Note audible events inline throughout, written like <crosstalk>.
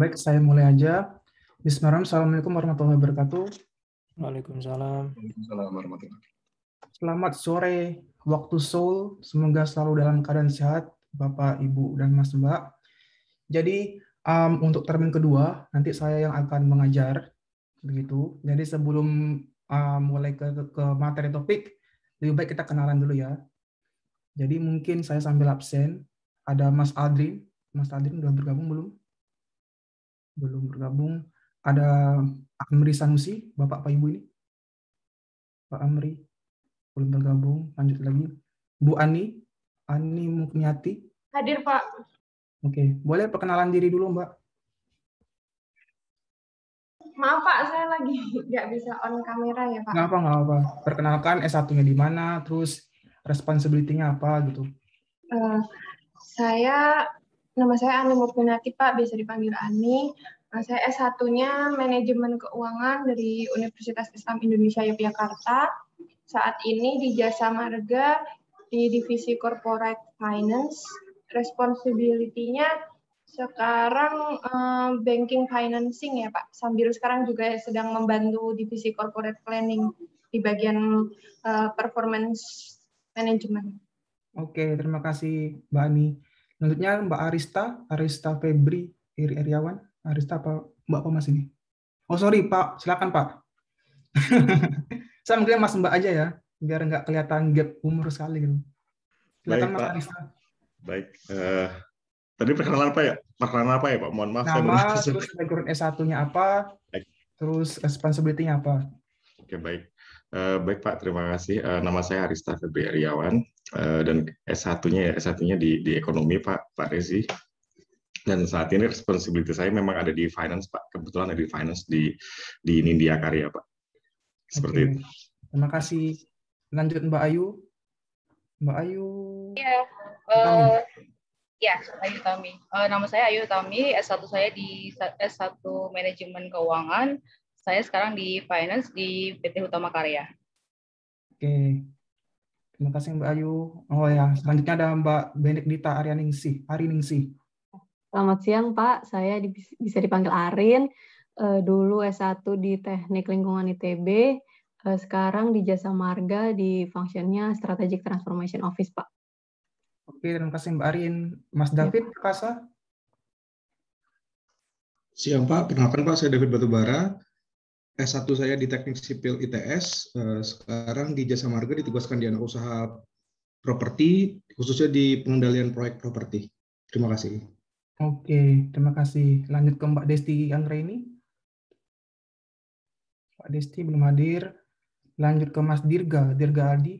Baik, saya mulai aja. Bismillahirrahmanirrahim. Assalamualaikum warahmatullahi wabarakatuh. Waalaikumsalam. Waalaikumsalam warahmatullahi Selamat sore waktu Seoul. Semoga selalu dalam keadaan sehat, Bapak, Ibu, dan Mas Mbak. Jadi, um, untuk termin kedua, nanti saya yang akan mengajar. begitu. Jadi, sebelum um, mulai ke, ke materi topik, lebih baik kita kenalan dulu ya. Jadi, mungkin saya sambil absen, ada Mas Adrin. Mas Adrin udah bergabung belum? belum bergabung. Ada Amri Sanusi, Bapak Pak Ibu ini. Pak Amri belum bergabung. Lanjut lagi. Bu Ani, Ani Mukmiati Hadir Pak. Oke, boleh perkenalan diri dulu Mbak. Maaf Pak, saya lagi nggak bisa on kamera ya Pak. Nggak apa, nggak apa. Perkenalkan S1-nya di mana, terus responsibility-nya apa gitu. Uh, saya Nama saya Ani Mukminati, Pak, bisa dipanggil Ani. Saya S1-nya Manajemen Keuangan dari Universitas Islam Indonesia Yogyakarta. Saat ini di Jasa Marga di Divisi Corporate Finance. Responsibility-nya sekarang eh, banking financing ya Pak. Sambil sekarang juga sedang membantu Divisi Corporate Planning di bagian eh, performance management. Oke, terima kasih Mbak Ani. Selanjutnya Mbak Arista, Arista Febri Ir Iriawan. Arista apa Mbak Pak Mas ini? Oh sorry Pak, silakan Pak. <laughs> Saya mungkin Mas Mbak aja ya, biar nggak kelihatan gap umur sekali gitu. Kelihatan Baik, Mas Pak. Arista. Baik. Uh, tadi perkenalan apa ya? Perkenalan apa ya Pak? Mohon maaf. Nama, saya terus background S1-nya apa? Baik. Terus responsibility-nya apa? Oke, baik. Uh, baik Pak, terima kasih. Uh, nama saya Arista Febri Ariawan uh, eh, dan S1-nya ya, S1-nya di, di ekonomi Pak, Pak Rezi Dan saat ini responsibility saya memang ada di finance Pak, kebetulan ada di finance di di India Karya Pak. Seperti okay. itu. Terima kasih. Lanjut Mbak Ayu. Mbak Ayu. Iya. Uh, ya, Ayu Tami. Uh, nama saya Ayu Tami, S1 saya di S1 Manajemen Keuangan saya sekarang di finance di PT Utama Karya. Oke. Terima kasih Mbak Ayu. Oh ya, selanjutnya ada Mbak Benedikta Arianingsi. Arianingsi. Selamat siang Pak, saya bisa dipanggil Arin. Eh, dulu S1 di Teknik Lingkungan ITB, eh, sekarang di Jasa Marga di fungsinya Strategic Transformation Office Pak. Oke, terima kasih Mbak Arin. Mas iya. David ya, Siang Pak, perkenalkan Pak, saya David Batubara. S1 saya di Teknik Sipil ITS, eh, sekarang di Jasa Marga ditugaskan di anak usaha properti, khususnya di pengendalian proyek properti. Terima kasih. Oke, terima kasih. Lanjut ke Mbak Desti ini. Mbak Desti belum hadir. Lanjut ke Mas Dirga, Dirga Adi.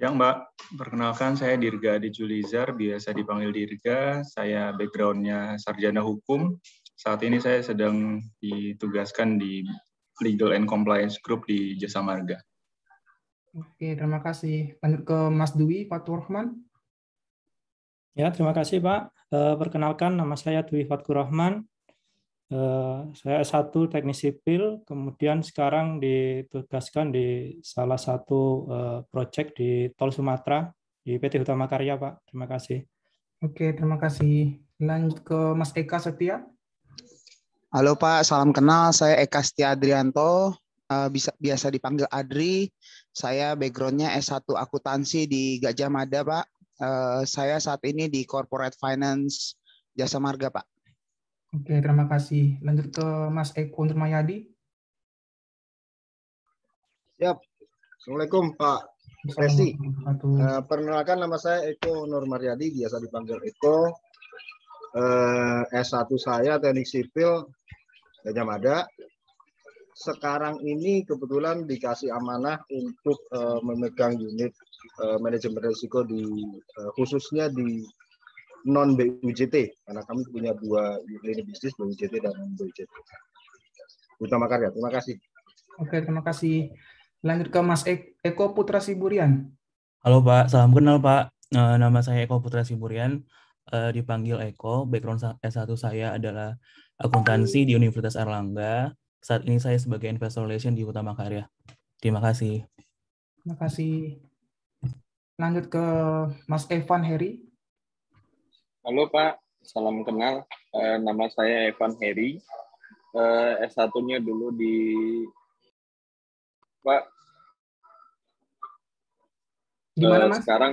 Siang Mbak, perkenalkan saya Dirga Adi Julizar, biasa dipanggil Dirga. Saya backgroundnya sarjana hukum, saat ini saya sedang ditugaskan di Legal and Compliance Group di Jasa Marga. Oke, terima kasih. Lanjut ke Mas Dwi Pak Rahman. Ya, terima kasih Pak. Eh, perkenalkan, nama saya Dwi Fatku Rahman. Eh, saya S1 Teknik Sipil, kemudian sekarang ditugaskan di salah satu eh, proyek di Tol Sumatera, di PT Hutama Karya, Pak. Terima kasih. Oke, terima kasih. Lanjut ke Mas Eka Setia. Halo Pak, salam kenal. Saya Eka Setia Adrianto, eh, bisa biasa dipanggil Adri. Saya backgroundnya S1 akuntansi di Gajah Mada, Pak. Eh, saya saat ini di Corporate Finance Jasa Marga, Pak. Oke, terima kasih. Lanjut ke Mas Eko Nurmayadi. Siap. Assalamualaikum Pak Presi. Eh, perkenalkan nama saya Eko Nurmayadi, biasa dipanggil Eko. S1 saya teknik sipil Gajah Mada. Sekarang ini kebetulan dikasih amanah untuk uh, memegang unit uh, manajemen risiko di uh, khususnya di non BUJT karena kami punya dua unit bisnis BUJT dan non BUJT. Utama Karya, terima kasih. Oke, terima kasih. Lanjut ke Mas e-, Eko Putra Siburian. Halo Pak, salam kenal Pak. Nama saya Eko Putra Siburian, dipanggil Eko. Background S1 saya adalah akuntansi di Universitas Erlangga. Saat ini saya sebagai investor relation di Utama Karya. Terima kasih. Terima kasih. Lanjut ke Mas Evan Heri. Halo Pak, salam kenal. Eh, nama saya Evan Heri. Eh, S1-nya dulu di Pak. Gimana eh, Mas? Sekarang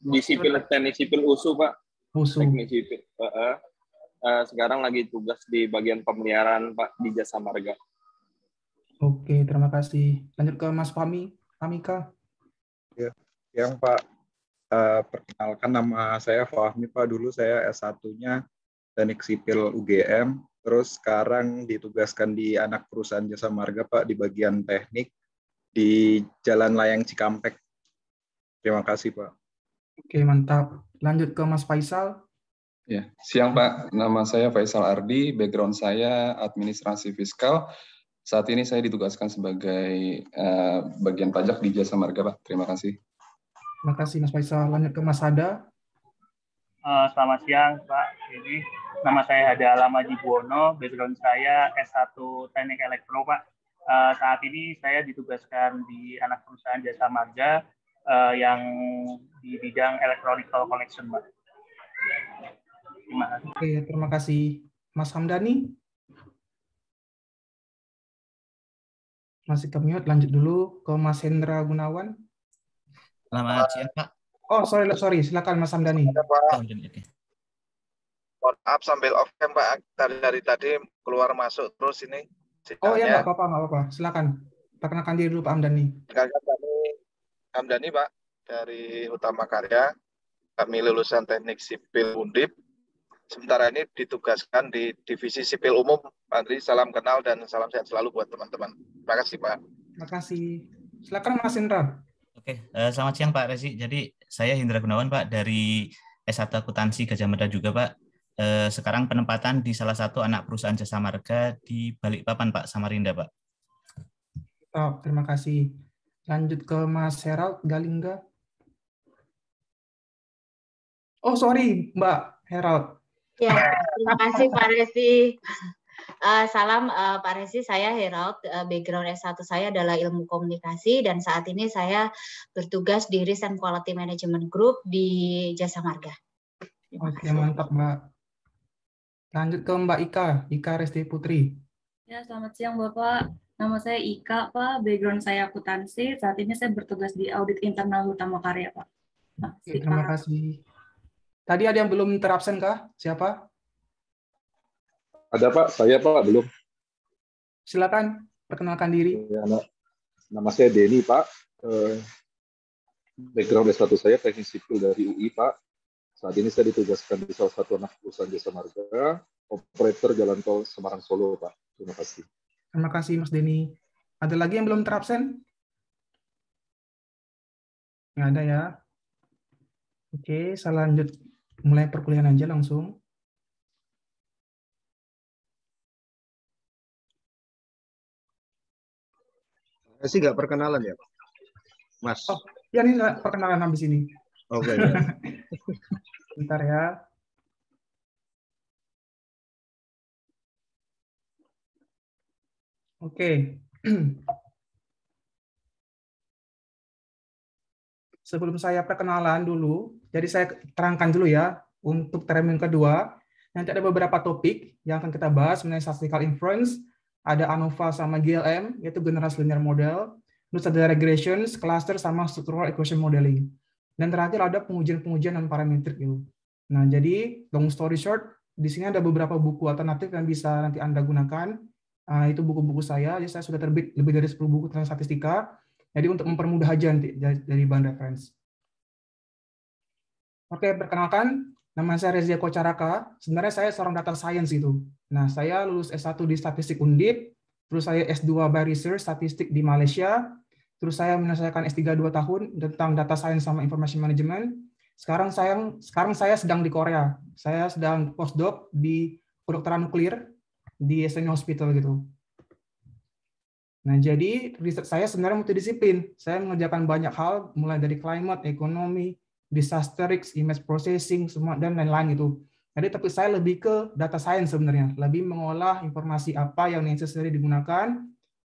di sipil teknik sipil USU Pak. USU. Teknik sipil. Uh -uh uh, sekarang lagi tugas di bagian pemeliharaan Pak di Jasa Marga. Oke, terima kasih. Lanjut ke Mas Fahmi, Amika. Ya, yang Pak uh, perkenalkan nama saya Fahmi Pak. Dulu saya S1-nya Teknik Sipil UGM, terus sekarang ditugaskan di anak perusahaan Jasa Marga Pak di bagian teknik di Jalan Layang Cikampek. Terima kasih Pak. Oke, mantap. Lanjut ke Mas Faisal. Ya, siang Pak. Nama saya Faisal Ardi, background saya administrasi fiskal. Saat ini saya ditugaskan sebagai uh, bagian pajak di Jasa Marga, Pak. Terima kasih. Terima kasih Mas Faisal. Lanjut ke Mas Hada. Uh, selamat siang, Pak. Ini nama saya Hada Alamaji Buwono, background saya S1 Teknik Elektro, Pak. Uh, saat ini saya ditugaskan di anak perusahaan Jasa Marga uh, yang di bidang electronic connection, Pak. Terima kasih. Oke, terima kasih Mas Hamdani. Masih termute, lanjut dulu ke Mas Hendra Gunawan. Selamat siang, Pak. Oh, sorry, sorry. Silakan Mas Hamdani. Mohon maaf sambil off cam, Pak. Dari tadi keluar masuk terus ini. Sinyalnya. Oh, iya nggak apa-apa, nggak apa-apa. Silakan. Perkenalkan diri dulu Pak Hamdani. Perkenalkan kami Hamdani, Pak, dari Utama Karya. Kami lulusan Teknik Sipil Undip sementara ini ditugaskan di Divisi Sipil Umum. Pak Andri, salam kenal dan salam sehat selalu buat teman-teman. Terima kasih, Pak. Terima kasih. Silakan Mas Indra. Oke, eh, selamat siang Pak Resi. Jadi saya Hindra Gunawan Pak dari S1 Akuntansi Gajah Mada juga Pak. Eh, sekarang penempatan di salah satu anak perusahaan jasa marga di Balikpapan Pak Samarinda Pak. Oh, terima kasih. Lanjut ke Mas Herald Galingga. Oh sorry Mbak Herald. Ya, terima kasih Pak Resi. Uh, salam uh, Pak Resi, saya Herald. Uh, background S1 saya adalah ilmu komunikasi dan saat ini saya bertugas di Risk and Quality Management Group di Jasa Marga. Oke, mantap Mbak. Lanjut ke Mbak Ika, Ika Resti Putri. Ya, selamat siang Bapak. Nama saya Ika, Pak. Background saya akuntansi. Saat ini saya bertugas di audit internal utama karya, Pak. terima kasih. Tadi ada yang belum terabsen kah? Siapa? Ada Pak, saya Pak belum. Silakan perkenalkan diri. Ya, nama saya Denny Pak. Eh, background dari satu saya teknik sipil dari UI Pak. Saat ini saya ditugaskan di salah satu anak perusahaan jasa marga, operator jalan tol Semarang Solo Pak. Terima kasih. Terima kasih Mas Denny. Ada lagi yang belum terabsen? Nggak ada ya. Oke, saya lanjut mulai perkuliahan aja langsung. Saya nggak perkenalan ya, Mas? Oh, ya ini perkenalan habis ini. Oke. Okay, ya. Bentar ya. Oke. Okay. <clears throat> sebelum saya perkenalan dulu, jadi saya terangkan dulu ya untuk term kedua. Nanti ada beberapa topik yang akan kita bahas mengenai statistical inference, ada ANOVA sama GLM, yaitu general linear model, terus ada regressions, cluster, sama structural equation modeling. Dan terakhir ada pengujian-pengujian dan parametrik itu. Nah, jadi long story short, di sini ada beberapa buku alternatif yang bisa nanti Anda gunakan. Uh, itu buku-buku saya, jadi saya sudah terbit lebih dari 10 buku tentang statistika jadi untuk mempermudah aja nanti dari bahan referensi. Oke, perkenalkan, nama saya Rezia Kocaraka. Sebenarnya saya seorang data science itu. Nah, saya lulus S1 di Statistik Undip, terus saya S2 by Research Statistik di Malaysia, terus saya menyelesaikan S3 2 tahun tentang data science sama information management. Sekarang saya sekarang saya sedang di Korea. Saya sedang postdoc di kedokteran nuklir di Seoul Hospital gitu. Nah, jadi riset saya sebenarnya multidisiplin. Saya mengerjakan banyak hal, mulai dari climate, ekonomi, disaster risk, image processing, semua dan lain-lain itu. Jadi tapi saya lebih ke data science sebenarnya, lebih mengolah informasi apa yang necessary digunakan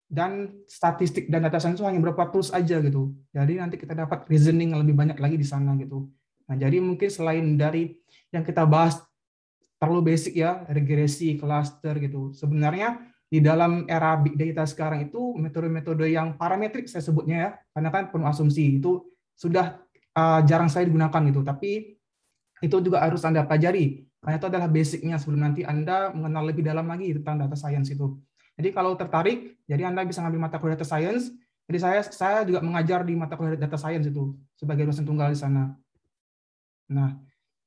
dan statistik dan data science itu hanya berapa tools aja gitu. Jadi nanti kita dapat reasoning lebih banyak lagi di sana gitu. Nah, jadi mungkin selain dari yang kita bahas terlalu basic ya, regresi, cluster gitu. Sebenarnya di dalam era big data sekarang itu metode-metode yang parametrik saya sebutnya ya, karena kan penuh asumsi itu sudah ah, jarang saya digunakan gitu, tapi itu juga harus Anda pelajari. Karena itu adalah basicnya sebelum nanti Anda mengenal lebih dalam lagi tentang data science itu. Jadi kalau tertarik, jadi Anda bisa ngambil mata kuliah data science. Jadi saya saya juga mengajar di mata kuliah data science itu sebagai dosen tunggal di sana. Nah,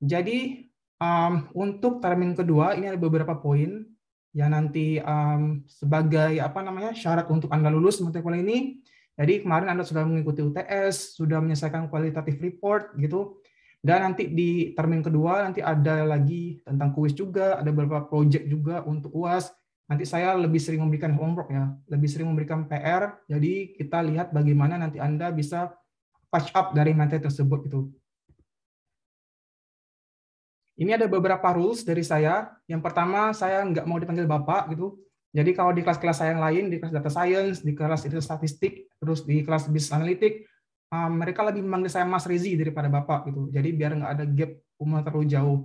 jadi um, untuk termin kedua ini ada beberapa poin Ya nanti um, sebagai apa namanya syarat untuk Anda lulus mata kuliah ini. Jadi kemarin Anda sudah mengikuti UTS, sudah menyelesaikan kualitatif report gitu. Dan nanti di termin kedua nanti ada lagi tentang kuis juga, ada beberapa project juga untuk UAS. Nanti saya lebih sering memberikan homework ya, lebih sering memberikan PR. Jadi kita lihat bagaimana nanti Anda bisa catch up dari materi tersebut itu. Ini ada beberapa rules dari saya. Yang pertama, saya nggak mau dipanggil Bapak gitu. Jadi kalau di kelas-kelas saya yang lain, di kelas data science, di kelas itu statistik, terus di kelas business analytic, um, mereka lebih memanggil saya Mas Rezi daripada Bapak gitu. Jadi biar nggak ada gap umur terlalu jauh.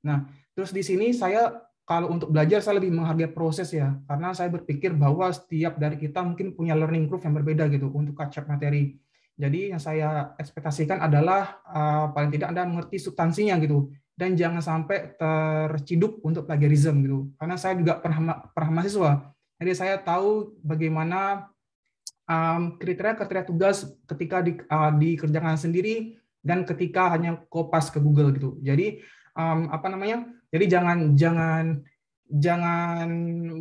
Nah, terus di sini saya kalau untuk belajar saya lebih menghargai proses ya, karena saya berpikir bahwa setiap dari kita mungkin punya learning curve yang berbeda gitu untuk catch up materi. Jadi yang saya ekspektasikan adalah uh, paling tidak Anda mengerti substansinya gitu dan jangan sampai terciduk untuk plagiarisme gitu. Karena saya juga pernah pernah mahasiswa, jadi saya tahu bagaimana um, kriteria-kriteria tugas ketika di, uh, dikerjakan sendiri dan ketika hanya kopas ke Google gitu. Jadi um, apa namanya? Jadi jangan jangan jangan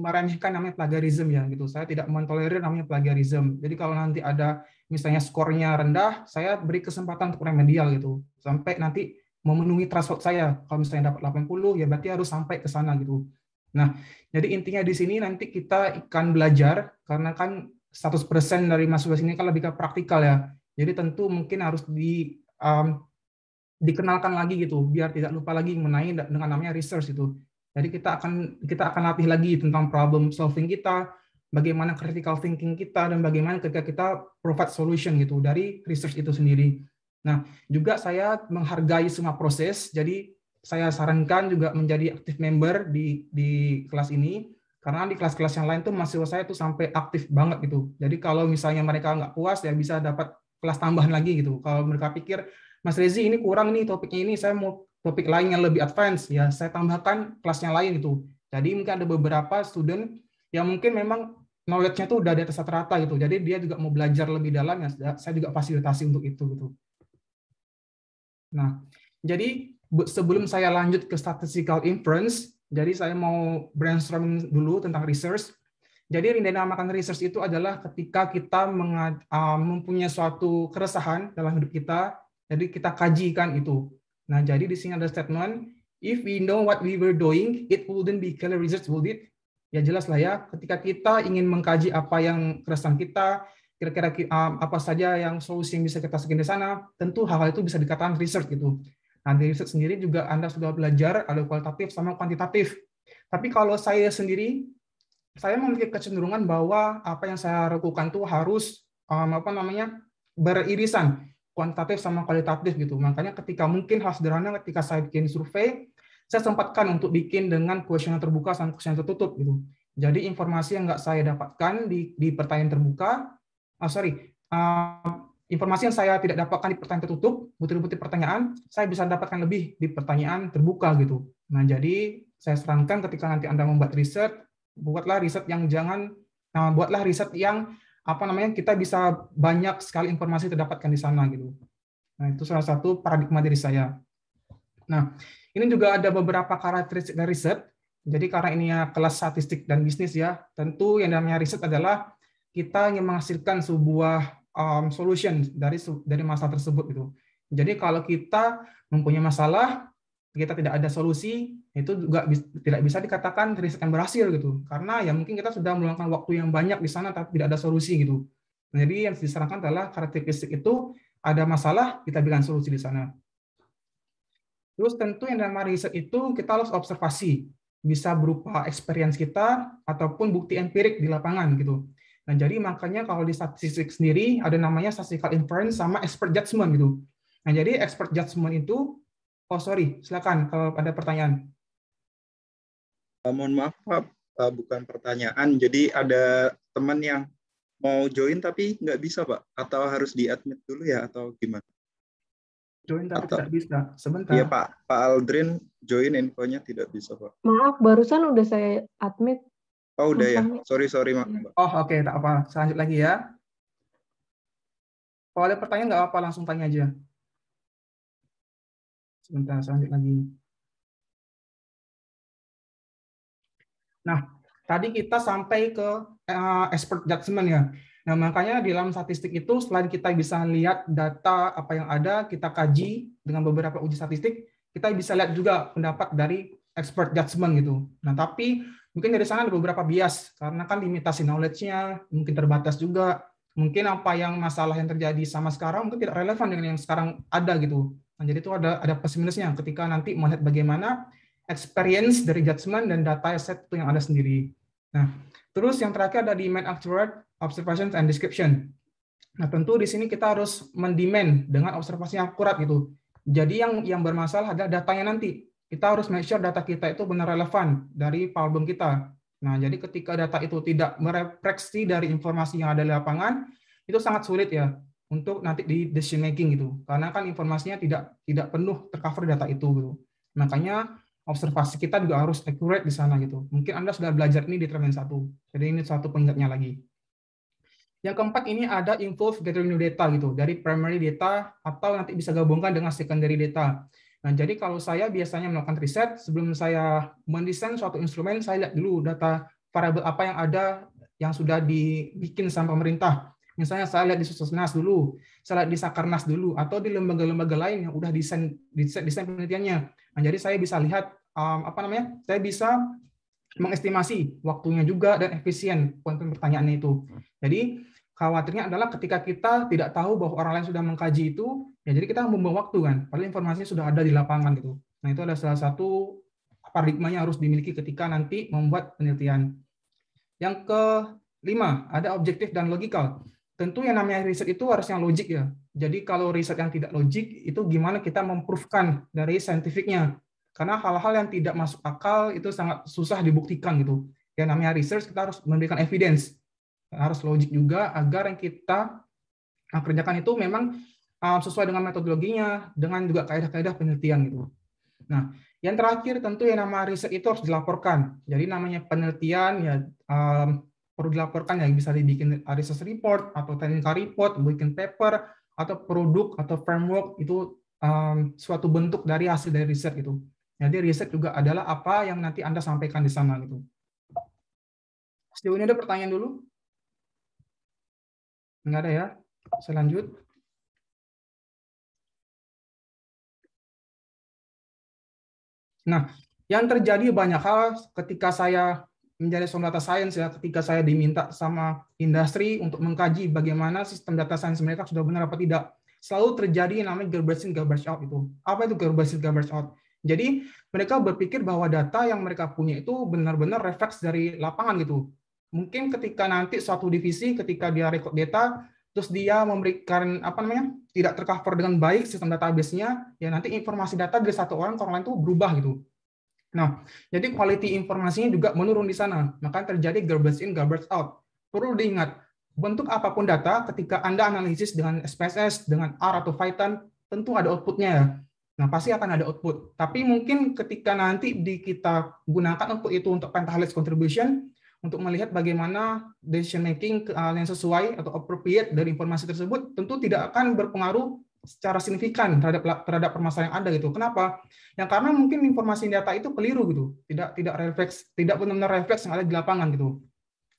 meremehkan namanya plagiarisme ya gitu. Saya tidak mentolerir namanya plagiarisme. Jadi kalau nanti ada misalnya skornya rendah, saya beri kesempatan untuk remedial gitu. Sampai nanti memenuhi threshold saya. Kalau misalnya dapat 80, ya berarti harus sampai ke sana gitu. Nah, jadi intinya di sini nanti kita akan belajar, karena kan 100% dari mahasiswa sini kan lebih ke praktikal ya. Jadi tentu mungkin harus di um, dikenalkan lagi gitu, biar tidak lupa lagi mengenai dengan namanya research itu. Jadi kita akan kita akan latih lagi tentang problem solving kita, bagaimana critical thinking kita, dan bagaimana ketika kita provide solution gitu dari research itu sendiri. Nah, juga saya menghargai semua proses, jadi saya sarankan juga menjadi aktif member di di kelas ini karena di kelas-kelas yang lain tuh mahasiswa saya tuh sampai aktif banget gitu. Jadi kalau misalnya mereka nggak puas ya bisa dapat kelas tambahan lagi gitu. Kalau mereka pikir Mas Rezi ini kurang nih topiknya ini saya mau topik lain yang lebih advance ya saya tambahkan kelasnya lain gitu. Jadi mungkin ada beberapa student yang mungkin memang knowledge-nya tuh udah di atas rata gitu. Jadi dia juga mau belajar lebih dalam ya saya juga fasilitasi untuk itu gitu. Nah, jadi sebelum saya lanjut ke statistical inference, jadi saya mau brainstorming dulu tentang research. Jadi yang dinamakan research itu adalah ketika kita uh, mempunyai suatu keresahan dalam hidup kita, jadi kita kajikan itu. Nah, jadi di sini ada statement, if we know what we were doing, it wouldn't be clear research, would it? Ya jelas lah ya, ketika kita ingin mengkaji apa yang keresahan kita, kira-kira um, apa saja yang solusi yang bisa kita segini di sana, tentu hal-hal itu bisa dikatakan riset gitu. Nah, di riset sendiri juga Anda sudah belajar ada kualitatif sama kuantitatif. Tapi kalau saya sendiri, saya memiliki kecenderungan bahwa apa yang saya lakukan itu harus um, apa namanya beririsan kuantitatif sama kualitatif gitu. Makanya ketika mungkin hal sederhana ketika saya bikin survei, saya sempatkan untuk bikin dengan kuesioner terbuka sama kuesioner tertutup gitu. Jadi informasi yang nggak saya dapatkan di, di pertanyaan terbuka, Oh, sorry, uh, informasi yang saya tidak dapatkan di pertanyaan tertutup, butir-butir pertanyaan, saya bisa dapatkan lebih di pertanyaan terbuka gitu. Nah, jadi saya sarankan ketika nanti Anda membuat riset, buatlah riset yang jangan, nah, buatlah riset yang apa namanya kita bisa banyak sekali informasi terdapatkan di sana gitu. Nah, itu salah satu paradigma dari saya. Nah, ini juga ada beberapa karakteristik dari riset. Jadi karena ini ya kelas statistik dan bisnis ya, tentu yang namanya riset adalah kita ingin menghasilkan sebuah um, solution dari dari masalah tersebut gitu. Jadi kalau kita mempunyai masalah, kita tidak ada solusi, itu juga tidak bisa dikatakan riset yang berhasil gitu. Karena ya mungkin kita sudah meluangkan waktu yang banyak di sana tapi tidak ada solusi gitu. Jadi yang disarankan adalah karakteristik itu ada masalah, kita bilang solusi di sana. Terus tentu yang dalam riset itu kita harus observasi, bisa berupa experience kita ataupun bukti empirik di lapangan gitu. Nah, jadi makanya kalau di statistik sendiri ada namanya statistical inference sama expert judgment gitu. Nah, jadi expert judgment itu oh sorry, silakan kalau ada pertanyaan. Eh, mohon maaf, Pak. Eh, bukan pertanyaan. Jadi ada teman yang mau join tapi nggak bisa, Pak. Atau harus di admit dulu ya atau gimana? Join tapi tidak bisa. Sebentar. Iya, Pak. Pak Aldrin join infonya tidak bisa, Pak. Maaf, barusan udah saya admit. Oh udah ya, sorry sorry mak. Iya. Oh oke, okay. tak apa. selanjut lagi ya. Kalau ada pertanyaan nggak apa, apa langsung tanya aja. Sebentar, selanjut lagi. Nah, tadi kita sampai ke uh, expert judgment ya. Nah, makanya di dalam statistik itu selain kita bisa lihat data apa yang ada, kita kaji dengan beberapa uji statistik, kita bisa lihat juga pendapat dari expert judgment gitu. Nah, tapi Mungkin dari sana ada beberapa bias karena kan limitasi knowledge-nya mungkin terbatas juga. Mungkin apa yang masalah yang terjadi sama sekarang mungkin tidak relevan dengan yang sekarang ada gitu. Nah, jadi itu ada ada plus minusnya ketika nanti melihat bagaimana experience dari judgment dan data set itu yang ada sendiri. Nah, terus yang terakhir ada demand accurate observations and description. Nah, tentu di sini kita harus mendemand dengan observasi yang akurat gitu. Jadi yang yang bermasalah adalah datanya nanti kita harus make sure data kita itu benar relevan dari problem kita. Nah, jadi ketika data itu tidak merefleksi dari informasi yang ada di lapangan, itu sangat sulit ya untuk nanti di decision making gitu. Karena kan informasinya tidak tidak penuh tercover data itu gitu. Makanya observasi kita juga harus accurate di sana gitu. Mungkin Anda sudah belajar ini di termin satu. Jadi ini satu pengingatnya lagi. Yang keempat ini ada involve gathering new data gitu dari primary data atau nanti bisa gabungkan dengan secondary data. Nah, jadi kalau saya biasanya melakukan riset, sebelum saya mendesain suatu instrumen, saya lihat dulu data variabel apa yang ada yang sudah dibikin sama pemerintah. Misalnya saya lihat di Susnas dulu, saya lihat di Sakarnas dulu, atau di lembaga-lembaga lain yang sudah desain, desain, desain penelitiannya. Nah, jadi saya bisa lihat um, apa namanya? Saya bisa mengestimasi waktunya juga dan efisien poin pertanyaannya itu. Jadi khawatirnya adalah ketika kita tidak tahu bahwa orang lain sudah mengkaji itu, ya jadi kita membuang waktu kan, padahal informasinya sudah ada di lapangan gitu. Nah itu adalah salah satu paradigmanya harus dimiliki ketika nanti membuat penelitian. Yang kelima, ada objektif dan logikal. Tentu yang namanya riset itu harus yang logik ya. Jadi kalau riset yang tidak logik, itu gimana kita memproofkan dari saintifiknya. Karena hal-hal yang tidak masuk akal itu sangat susah dibuktikan gitu. Yang namanya research kita harus memberikan evidence harus logik juga agar yang kita ah, kerjakan itu memang ah, sesuai dengan metodologinya, dengan juga kaedah-kaedah penelitian gitu. Nah, yang terakhir tentu yang nama riset itu harus dilaporkan. Jadi namanya penelitian ya um, perlu dilaporkan ya bisa dibikin research report atau technical report, bikin paper atau produk atau framework itu um, suatu bentuk dari hasil dari riset itu. Jadi riset juga adalah apa yang nanti Anda sampaikan di sana gitu. Sejauh ini ada pertanyaan dulu? Enggak ada ya. Saya Nah, yang terjadi banyak hal ketika saya menjadi seorang data science ya, ketika saya diminta sama industri untuk mengkaji bagaimana sistem data science mereka sudah benar apa tidak. Selalu terjadi yang namanya garbage in, garbage out itu. Apa itu garbage in, garbage out? Jadi mereka berpikir bahwa data yang mereka punya itu benar-benar refleks dari lapangan gitu mungkin ketika nanti suatu divisi ketika dia record data terus dia memberikan apa namanya tidak tercover dengan baik sistem database-nya ya nanti informasi data dari satu orang ke orang lain itu berubah gitu nah jadi quality informasinya juga menurun di sana maka terjadi garbage in garbage out perlu diingat bentuk apapun data ketika anda analisis dengan SPSS dengan R atau Python tentu ada outputnya ya nah pasti akan ada output tapi mungkin ketika nanti di kita gunakan output itu untuk pentahelix contribution untuk melihat bagaimana decision making yang sesuai atau appropriate dari informasi tersebut tentu tidak akan berpengaruh secara signifikan terhadap terhadap permasalahan yang ada gitu. Kenapa? Yang karena mungkin informasi data itu keliru gitu, tidak tidak refleks, tidak benar-benar refleks yang ada di lapangan gitu.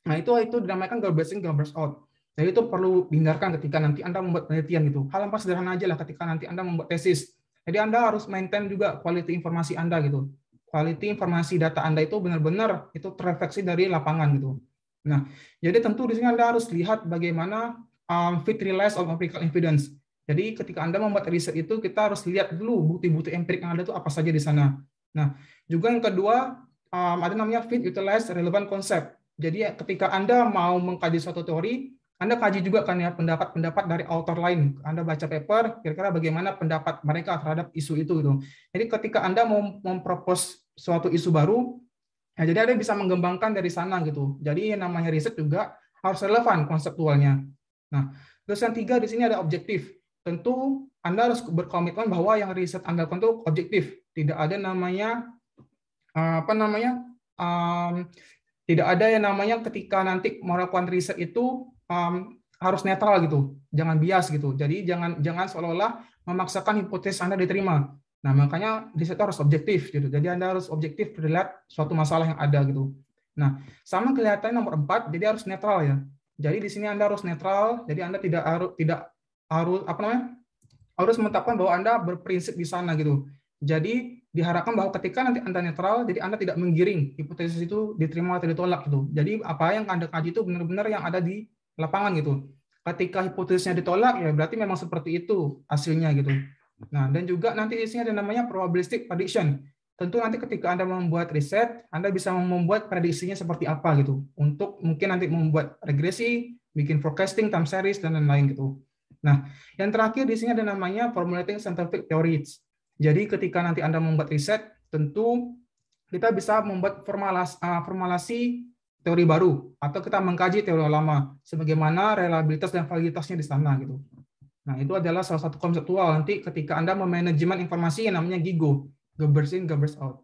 Nah itu itu dinamakan garbage in, garbage out. Jadi itu perlu dihindarkan ketika nanti Anda membuat penelitian gitu. Hal yang paling sederhana aja lah ketika nanti Anda membuat tesis. Jadi Anda harus maintain juga kualitas informasi Anda gitu quality informasi data Anda itu benar-benar itu terefleksi dari lapangan gitu. Nah, jadi tentu di sini Anda harus lihat bagaimana um, fit realize of empirical evidence. Jadi ketika Anda membuat riset itu kita harus lihat dulu bukti-bukti empirik yang ada itu apa saja di sana. Nah, juga yang kedua um, ada namanya fit utilize relevant concept. Jadi ketika Anda mau mengkaji suatu teori, Anda kaji juga kan ya pendapat-pendapat dari author lain. Anda baca paper, kira-kira bagaimana pendapat mereka terhadap isu itu gitu. Jadi ketika Anda mau mempropos suatu isu baru. Ya, jadi ada bisa mengembangkan dari sana gitu. Jadi yang namanya riset juga harus relevan konseptualnya. Nah, terus yang tiga di sini ada objektif. Tentu Anda harus berkomitmen bahwa yang riset Anda lakukan itu objektif. Tidak ada namanya eh, apa namanya um, tidak ada yang namanya ketika nanti melakukan riset itu um, harus netral gitu, jangan bias gitu. Jadi jangan jangan seolah-olah memaksakan hipotesis Anda diterima. Nah, makanya di situ harus objektif gitu. Jadi Anda harus objektif terlihat suatu masalah yang ada gitu. Nah, sama kelihatannya nomor 4, jadi harus netral ya. Jadi di sini Anda harus netral, jadi Anda tidak harus tidak harus apa namanya? harus menetapkan bahwa Anda berprinsip di sana gitu. Jadi diharapkan bahwa ketika nanti Anda netral, jadi Anda tidak menggiring hipotesis itu diterima atau ditolak gitu. Jadi apa yang Anda kaji itu benar-benar yang ada di lapangan gitu. Ketika hipotesisnya ditolak ya berarti memang seperti itu hasilnya gitu. Nah, dan juga nanti di sini ada namanya probabilistic prediction. Tentu nanti ketika Anda membuat riset, Anda bisa membuat prediksinya seperti apa gitu. Untuk mungkin nanti membuat regresi, bikin forecasting, time series, dan lain-lain gitu. Nah, yang terakhir di sini ada namanya formulating scientific theories. Jadi ketika nanti Anda membuat riset, tentu kita bisa membuat formalas, ah, formulasi teori baru atau kita mengkaji teori lama sebagaimana reliabilitas dan validitasnya di sana gitu. Nah, itu adalah salah satu konseptual nanti ketika Anda memanajemen informasi yang namanya GIGO, Gabbers in, Gabbers out.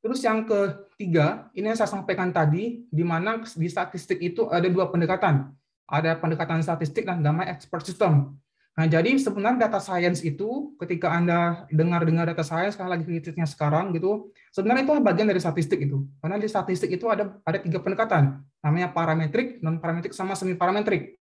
Terus yang ketiga, ini yang saya sampaikan tadi, di mana di statistik itu ada dua pendekatan. Ada pendekatan statistik dan namanya expert system. Nah, jadi sebenarnya data science itu ketika Anda dengar-dengar data science sekarang lagi kritisnya sekarang gitu, sebenarnya itu bagian dari statistik itu. Karena di statistik itu ada ada tiga pendekatan, namanya parametrik, non parametrik sama semi parametrik.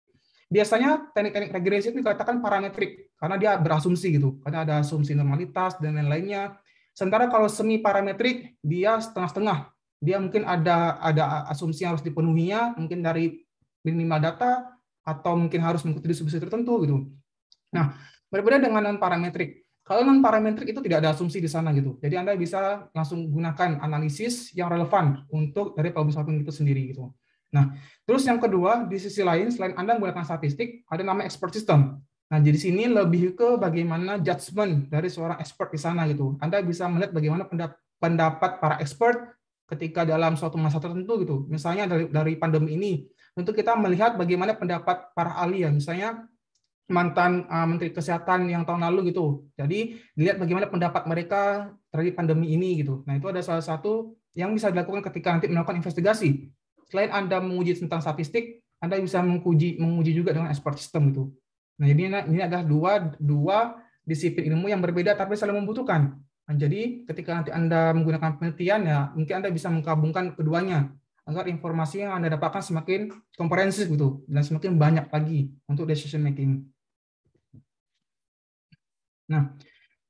Biasanya teknik-teknik regresi itu dikatakan parametrik karena dia berasumsi gitu, karena ada asumsi normalitas dan lain-lainnya. Sementara kalau semi parametrik dia setengah-setengah. Dia mungkin ada ada asumsi yang harus dipenuhinya, mungkin dari minimal data atau mungkin harus mengikuti distribusi tertentu gitu. Nah, berbeda dengan non parametrik. Kalau non parametrik itu tidak ada asumsi di sana gitu. Jadi Anda bisa langsung gunakan analisis yang relevan untuk dari problem solving itu sendiri gitu. Nah, terus yang kedua di sisi lain selain Anda menggunakan statistik, ada nama expert system. Nah, jadi sini lebih ke bagaimana judgement dari seorang expert di sana gitu. Anda bisa melihat bagaimana pendapat para expert ketika dalam suatu masa tertentu gitu. Misalnya dari, dari pandemi ini, untuk kita melihat bagaimana pendapat para ahli ya. Misalnya mantan uh, menteri kesehatan yang tahun lalu gitu. Jadi dilihat bagaimana pendapat mereka terhadap pandemi ini gitu. Nah itu ada salah satu yang bisa dilakukan ketika nanti melakukan investigasi. Selain Anda menguji tentang statistik, Anda bisa menguji menguji juga dengan expert system gitu. Nah jadi ini adalah dua dua disiplin ilmu yang berbeda tapi saling membutuhkan. Nah, jadi ketika nanti Anda menggunakan penelitian ya mungkin Anda bisa menggabungkan keduanya agar informasi yang Anda dapatkan semakin komprehensif gitu dan semakin banyak lagi untuk decision making. Nah,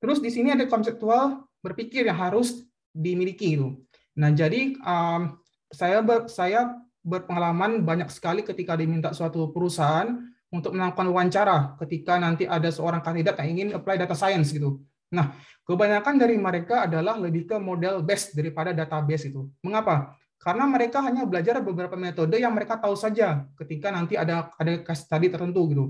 terus di sini ada konseptual berpikir yang harus dimiliki itu. Nah, jadi um, saya ber, saya berpengalaman banyak sekali ketika diminta suatu perusahaan untuk melakukan wawancara ketika nanti ada seorang kandidat yang ingin apply data science gitu. Nah, kebanyakan dari mereka adalah lebih ke model base daripada database itu. Mengapa? Karena mereka hanya belajar beberapa metode yang mereka tahu saja ketika nanti ada ada case study tertentu gitu.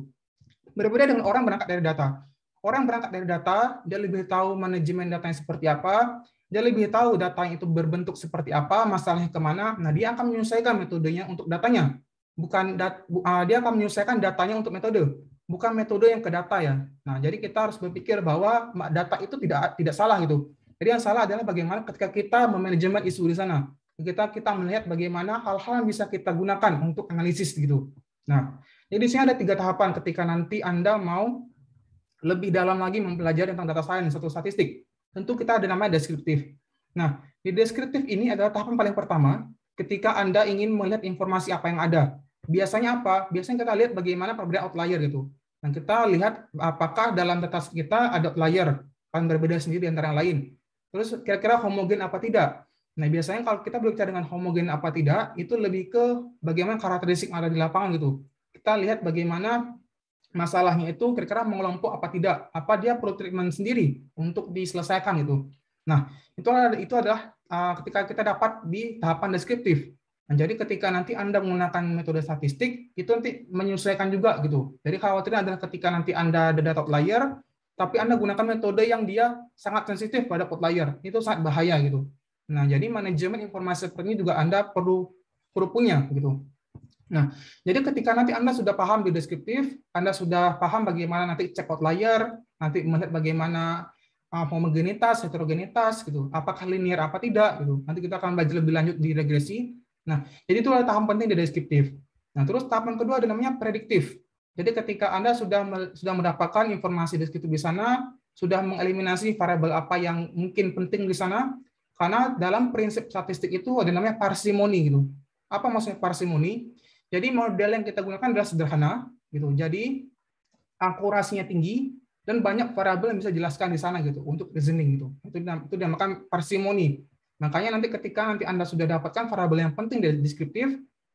Berbeda dengan orang berangkat dari data orang berangkat dari data, dia lebih tahu manajemen datanya seperti apa, dia lebih tahu data yang itu berbentuk seperti apa, masalahnya kemana. Nah, dia akan menyelesaikan metodenya untuk datanya. Bukan dat, uh, dia akan menyelesaikan datanya untuk metode, bukan metode yang ke data ya. Nah, jadi kita harus berpikir bahwa data itu tidak tidak salah gitu. Jadi yang salah adalah bagaimana ketika kita memanajemen isu di sana. Kita kita melihat bagaimana hal-hal yang bisa kita gunakan untuk analisis gitu. Nah, jadi sini ada tiga tahapan ketika nanti Anda mau lebih dalam lagi mempelajari tentang data science satu statistik, tentu kita ada namanya deskriptif. Nah, di deskriptif ini adalah tahapan paling pertama ketika Anda ingin melihat informasi apa yang ada. Biasanya apa? Biasanya kita lihat bagaimana perbedaan outlier gitu. Dan nah, kita lihat apakah dalam data kita ada outlier, yang berbeda sendiri di antara yang lain. Terus kira-kira homogen apa tidak? Nah, biasanya kalau kita berbicara dengan homogen apa tidak, itu lebih ke bagaimana karakteristik yang ada di lapangan gitu. Kita lihat bagaimana masalahnya itu kira-kira mengelompok apa tidak, apa dia perlu treatment sendiri untuk diselesaikan itu Nah, itu adalah, itu adalah uh, ketika kita dapat di tahapan deskriptif. Nah, jadi ketika nanti Anda menggunakan metode statistik, itu nanti menyesuaikan juga gitu. Jadi khawatirnya adalah ketika nanti Anda ada data outlier, tapi Anda gunakan metode yang dia sangat sensitif pada outlier, itu sangat bahaya gitu. Nah, jadi manajemen informasi seperti ini juga Anda perlu perlu punya gitu. Nah, jadi ketika nanti Anda sudah paham di deskriptif, Anda sudah paham bagaimana nanti check out layer, nanti melihat bagaimana ah, homogenitas, heterogenitas gitu, apakah linear apa tidak gitu. Nanti kita akan belajar lebih lanjut di regresi. Nah, jadi itu adalah tahap penting di deskriptif. Nah, terus tahapan kedua ada namanya prediktif. Jadi ketika Anda sudah sudah mendapatkan informasi deskriptif di sana, sudah mengeliminasi variabel apa yang mungkin penting di sana, karena dalam prinsip statistik itu ada namanya parsimoni gitu. Apa maksudnya parsimoni? Jadi model yang kita gunakan adalah sederhana gitu. Jadi akurasinya tinggi dan banyak variabel yang bisa jelaskan di sana gitu untuk reasoning gitu. Itu itu dinamakan parsimoni. Makanya nanti ketika nanti Anda sudah dapatkan variabel yang penting dari deskriptif,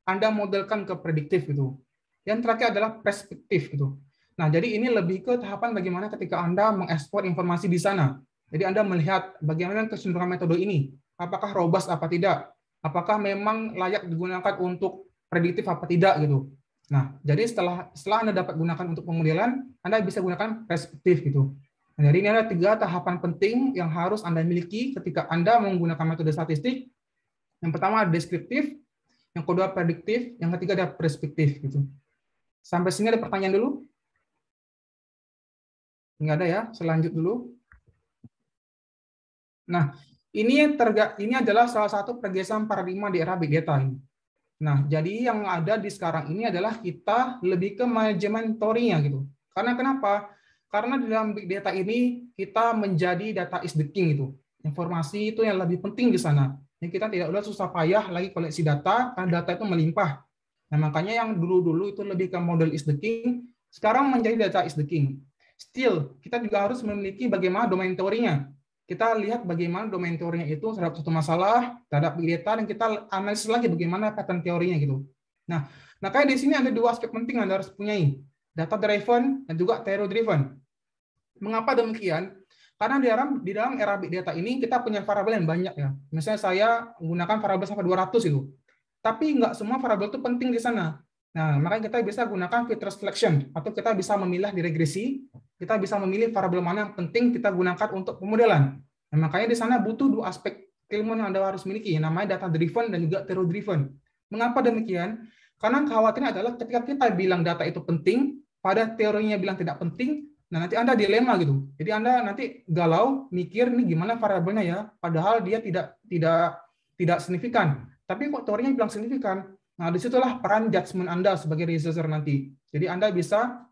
Anda modelkan ke prediktif gitu. Yang terakhir adalah perspektif gitu. Nah, jadi ini lebih ke tahapan bagaimana ketika Anda mengekspor informasi di sana. Jadi Anda melihat bagaimana kecenderungan metode ini, apakah robust apa tidak, apakah memang layak digunakan untuk prediktif apa tidak gitu. Nah, jadi setelah setelah Anda dapat gunakan untuk pemodelan, Anda bisa gunakan perspektif gitu. Nah, jadi ini ada tiga tahapan penting yang harus Anda miliki ketika Anda menggunakan metode statistik. Yang pertama ada deskriptif, yang kedua prediktif, yang ketiga ada perspektif gitu. Sampai sini ada pertanyaan dulu? Enggak ada ya, selanjut dulu. Nah, ini yang ini adalah salah satu pergeseran paradigma di era big data ini. Nah, jadi yang ada di sekarang ini adalah kita lebih ke manajemen torinya gitu. Karena kenapa? Karena di dalam big data ini kita menjadi data is the king gitu. Informasi itu yang lebih penting di sana. Yang kita tidak udah susah payah lagi koleksi data karena data itu melimpah. Nah, makanya yang dulu-dulu itu lebih ke model is the king, sekarang menjadi data is the king. Still, kita juga harus memiliki bagaimana domain teorinya kita lihat bagaimana domain teorinya itu terhadap satu masalah, terhadap big data, dan kita analisis lagi bagaimana pattern teorinya gitu. Nah, nah kayak di sini ada dua aspek penting yang harus punyai, data driven dan juga teori driven. Mengapa demikian? Karena di dalam di dalam era big data ini kita punya variabel yang banyak ya. Misalnya saya menggunakan variabel sampai 200 itu. Tapi nggak semua variabel itu penting di sana. Nah, makanya kita bisa gunakan filter selection atau kita bisa memilah di regresi kita bisa memilih variabel mana yang penting kita gunakan untuk pemodelan. Nah, makanya di sana butuh dua aspek ilmu yang Anda harus miliki, namanya data driven dan juga terror driven. Mengapa demikian? Karena khawatirnya adalah ketika kita bilang data itu penting, pada teorinya bilang tidak penting, nah nanti Anda dilema gitu. Jadi Anda nanti galau, mikir nih gimana variabelnya ya, padahal dia tidak tidak tidak signifikan. Tapi kok teorinya bilang signifikan? Nah, disitulah peran judgement Anda sebagai researcher nanti. Jadi Anda bisa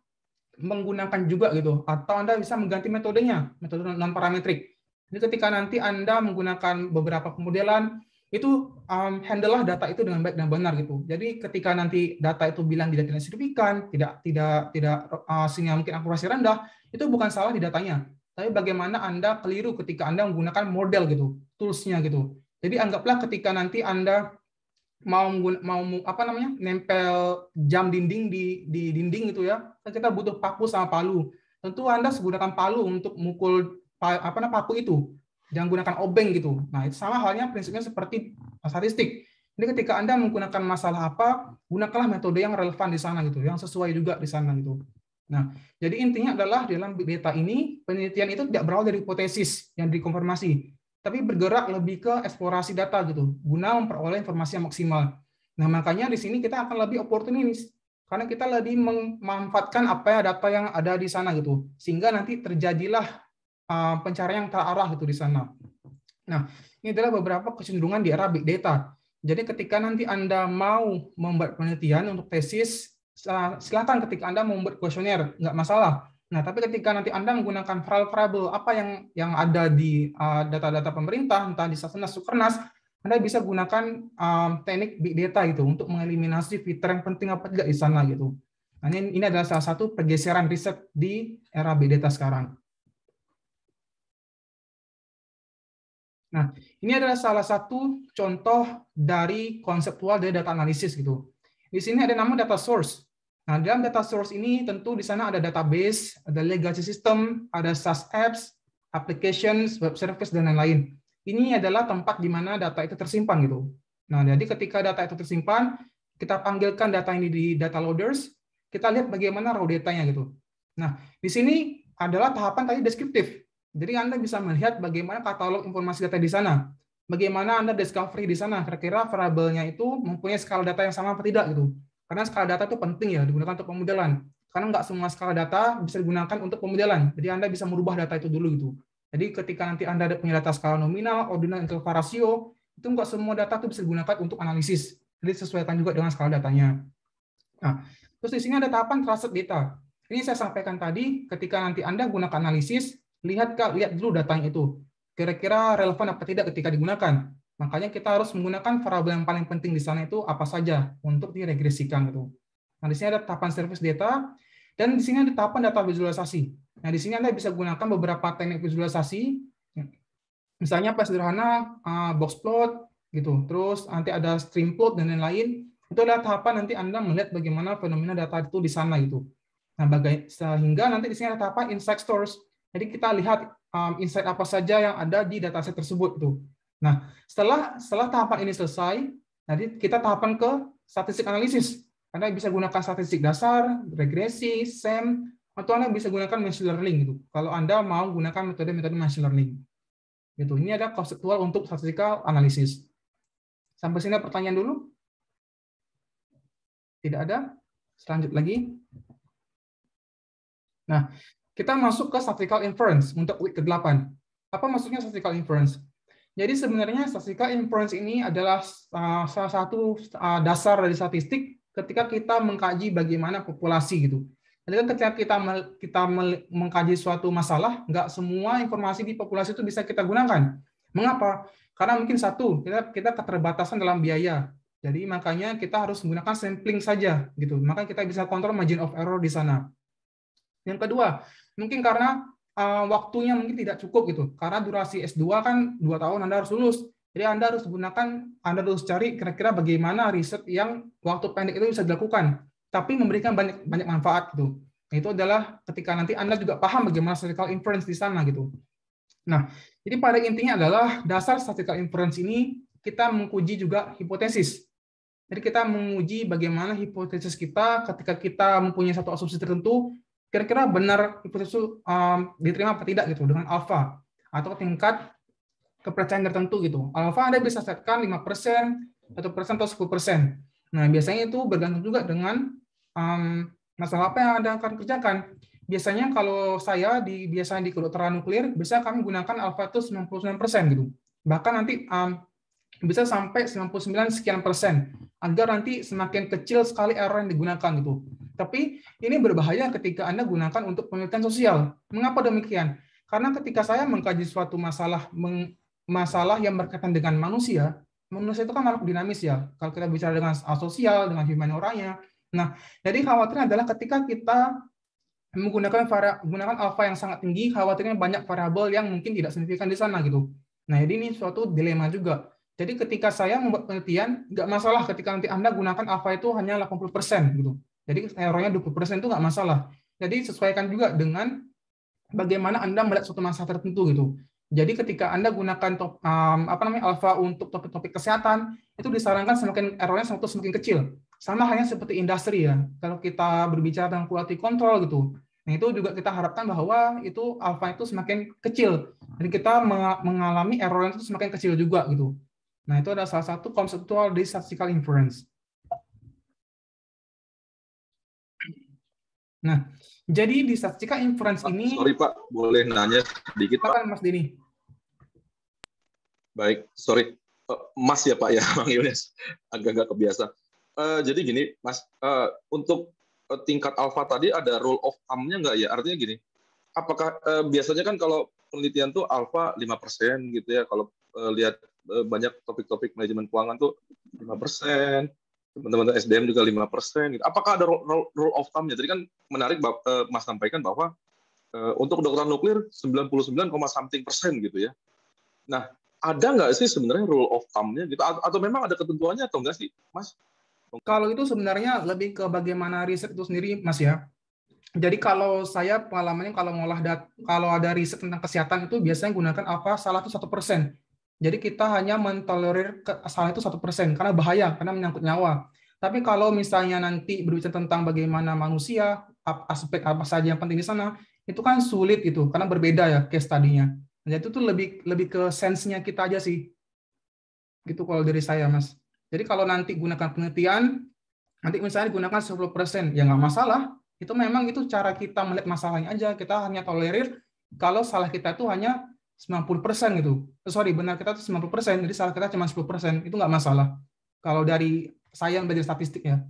menggunakan juga gitu atau Anda bisa mengganti metodenya, metode non parametrik. Jadi ketika nanti Anda menggunakan beberapa pemodelan itu um, handle lah data itu dengan baik dan benar gitu. Jadi ketika nanti data itu bilang tidak tidak signifikan, tidak tidak tidak uh, sehingga mungkin akurasi rendah, itu bukan salah di datanya. Tapi bagaimana Anda keliru ketika Anda menggunakan model gitu, toolsnya gitu. Jadi anggaplah ketika nanti Anda mau mau apa namanya nempel jam dinding di di dinding itu ya kan kita butuh paku sama palu tentu anda menggunakan palu untuk mukul apa namanya paku itu jangan gunakan obeng gitu nah itu sama halnya prinsipnya seperti statistik jadi ketika anda menggunakan masalah apa gunakanlah metode yang relevan di sana gitu yang sesuai juga di sana gitu nah jadi intinya adalah dalam beta ini penelitian itu tidak berawal dari hipotesis yang dikonfirmasi tapi bergerak lebih ke eksplorasi data gitu, guna memperoleh informasi yang maksimal. Nah, makanya di sini kita akan lebih oportunis karena kita lebih memanfaatkan apa ya data yang ada di sana gitu, sehingga nanti terjadilah uh, pencarian yang terarah gitu di sana. Nah, ini adalah beberapa kecenderungan di era big data. Jadi ketika nanti Anda mau membuat penelitian untuk tesis, silakan ketika Anda membuat kuesioner, nggak masalah. Nah, tapi ketika nanti Anda menggunakan variable apa yang yang ada di eh, data-data uh, pemerintah, entah di Sasenas, Sukernas, Anda bisa gunakan um, teknik big data itu untuk mengeliminasi fitur yang penting apa tidak di sana gitu. Nah, ini, ini adalah salah satu pergeseran riset di era big data sekarang. Nah, ini adalah salah satu contoh dari konseptual dari data analisis gitu. Di sini ada nama data source. Nah, dalam data source ini tentu di sana ada database, ada legacy system, ada SaaS apps, applications, web service, dan lain-lain. Ini adalah tempat di mana data itu tersimpan gitu. Nah, jadi ketika data itu tersimpan, kita panggilkan data ini di data loaders, kita lihat bagaimana raw datanya gitu. Nah, di sini adalah tahapan tadi deskriptif. Jadi Anda bisa melihat bagaimana katalog informasi data di sana. Bagaimana Anda discovery di sana, kira-kira variabelnya itu mempunyai skala data yang sama atau tidak gitu. Karena skala data itu penting ya digunakan untuk pemodelan. Karena nggak semua skala data bisa digunakan untuk pemodelan. Jadi Anda bisa merubah data itu dulu gitu. Jadi ketika nanti Anda punya data skala nominal, ordinal, interval rasio, itu nggak semua data itu bisa digunakan untuk analisis. Jadi sesuaikan juga dengan skala datanya. Nah, terus di sini ada tahapan trusted data. Ini saya sampaikan tadi, ketika nanti Anda gunakan analisis, lihat lihat dulu datanya itu. Kira-kira relevan apa tidak ketika digunakan Makanya kita harus menggunakan variabel yang paling penting di sana itu apa saja untuk diregresikan gitu. Nah, di sini ada tahapan service data dan di sini ada tahapan data visualisasi. Nah, di sini Anda bisa gunakan beberapa teknik visualisasi. Misalnya pas sederhana ah, box plot gitu. Terus nanti ada stream plot dan lain-lain. Itu adalah tahapan nanti Anda melihat bagaimana fenomena data itu di sana gitu. Nah, bagai, sehingga nanti di sini ada tahapan insight stores. Jadi kita lihat um, ah, insight apa saja yang ada di dataset tersebut tuh. Gitu. Nah, setelah setelah tahapan ini selesai, nanti kita tahapan ke statistik analisis. Anda bisa gunakan statistik dasar, regresi, SEM, atau Anda bisa gunakan machine learning gitu. Kalau Anda mau gunakan metode-metode machine learning. Gitu. Ini ada konseptual untuk statistical analysis. Sampai sini ada pertanyaan dulu? Tidak ada? Selanjut lagi. Nah, kita masuk ke statistical inference untuk week ke-8. Apa maksudnya statistical inference? Jadi sebenarnya statistika inference ini adalah uh, salah satu uh, dasar dari statistik ketika kita mengkaji bagaimana populasi gitu. Jadi ketika kita kita mengkaji suatu masalah, nggak semua informasi di populasi itu bisa kita gunakan. Mengapa? Karena mungkin satu kita kita keterbatasan dalam biaya. Jadi makanya kita harus menggunakan sampling saja gitu. Maka kita bisa kontrol margin of error di sana. Yang kedua, mungkin karena Eh, waktunya mungkin tidak cukup gitu karena durasi S2 kan dua tahun Anda harus lulus. Jadi Anda harus gunakan Anda harus cari kira-kira bagaimana riset yang waktu pendek itu bisa dilakukan tapi memberikan banyak banyak manfaat gitu. Nah, itu adalah ketika nanti Anda juga paham bagaimana statistical inference di sana gitu. Nah, jadi pada intinya adalah dasar statistical inference ini kita menguji juga hipotesis. Jadi kita menguji bagaimana hipotesis kita ketika kita mempunyai satu asumsi tertentu, kira-kira benar hipotesis itu um, diterima apa tidak gitu dengan alfa atau tingkat kepercayaan tertentu gitu. Alfa Anda bisa setkan 5%, 1% atau 10%. Nah, biasanya itu bergantung juga dengan um, masalah apa yang Anda akan kerjakan. Biasanya kalau saya di biasanya di kedokteran nuklir, bisa kami gunakan alfa itu 99% gitu. Bahkan nanti um, bisa sampai 99 sekian persen agar nanti semakin kecil sekali error yang digunakan gitu. Tapi ini berbahaya ketika Anda gunakan untuk penelitian sosial. Mengapa demikian? Karena ketika saya mengkaji suatu masalah masalah yang berkaitan dengan manusia, manusia itu kan makhluk dinamis ya. Kalau kita bicara dengan sosial, dengan humanioranya. Nah, jadi khawatirnya adalah ketika kita menggunakan alfa yang sangat tinggi, khawatirnya banyak variabel yang mungkin tidak signifikan di sana gitu. Nah, jadi ini suatu dilema juga jadi ketika saya membuat penelitian, nggak masalah ketika nanti Anda gunakan alpha itu hanya 80% gitu. Jadi errornya 20% itu nggak masalah. Jadi sesuaikan juga dengan bagaimana Anda melihat suatu masalah tertentu gitu. Jadi ketika Anda gunakan top, um, apa namanya alpha untuk topik-topik kesehatan, itu disarankan semakin errornya semakin, semakin kecil. Sama halnya seperti industri ya. Kalau kita berbicara tentang quality control gitu, Nah, itu juga kita harapkan bahwa itu alpha itu semakin kecil. Jadi kita mengalami error itu semakin kecil juga gitu. Nah, itu adalah salah satu konseptual dari statistical inference. Nah, jadi di statistical inference ah, ini... Sorry Pak, boleh nanya sedikit Pak? Mas Dini. Baik, sorry. Eh, Mas ya Pak ya, Bang <laughs> Agak-agak kebiasa. Eh, jadi gini, Mas, eh, untuk tingkat alfa tadi ada rule of thumb-nya nggak ya? Artinya gini, apakah biasanya kan kalau penelitian tuh alfa 5% gitu ya, kalau uh, lihat uh, banyak topik-topik manajemen keuangan tuh lima persen, teman-teman SDM juga 5%. Gitu. Apakah ada rule, rule, rule of thumb Jadi kan menarik uh, Mas sampaikan bahwa uh, untuk kedokteran nuklir 99, something persen gitu ya. Nah, ada nggak sih sebenarnya rule of thumb gitu? atau memang ada ketentuannya atau enggak sih, Mas? Kalau itu sebenarnya lebih ke bagaimana riset itu sendiri, Mas ya. Jadi kalau saya pengalamannya kalau mengolah kalau ada riset tentang kesehatan itu biasanya gunakan apa? salah satu persen. Jadi kita hanya mentolerir salah itu satu persen karena bahaya karena menyangkut nyawa. Tapi kalau misalnya nanti berbicara tentang bagaimana manusia, aspek apa saja yang penting di sana, itu kan sulit itu karena berbeda ya case tadinya. Jadi nah, itu tuh lebih lebih ke sensenya kita aja sih. Gitu kalau dari saya, Mas. Jadi kalau nanti gunakan penelitian, nanti misalnya gunakan 10%, ya nggak masalah. Itu memang itu cara kita melihat masalahnya aja. Kita hanya tolerir kalau salah kita itu hanya 90% gitu. Eh, sorry, benar kita tuh 90%, jadi salah kita cuma 10%. Itu nggak masalah. Kalau dari saya belajar statistik ya.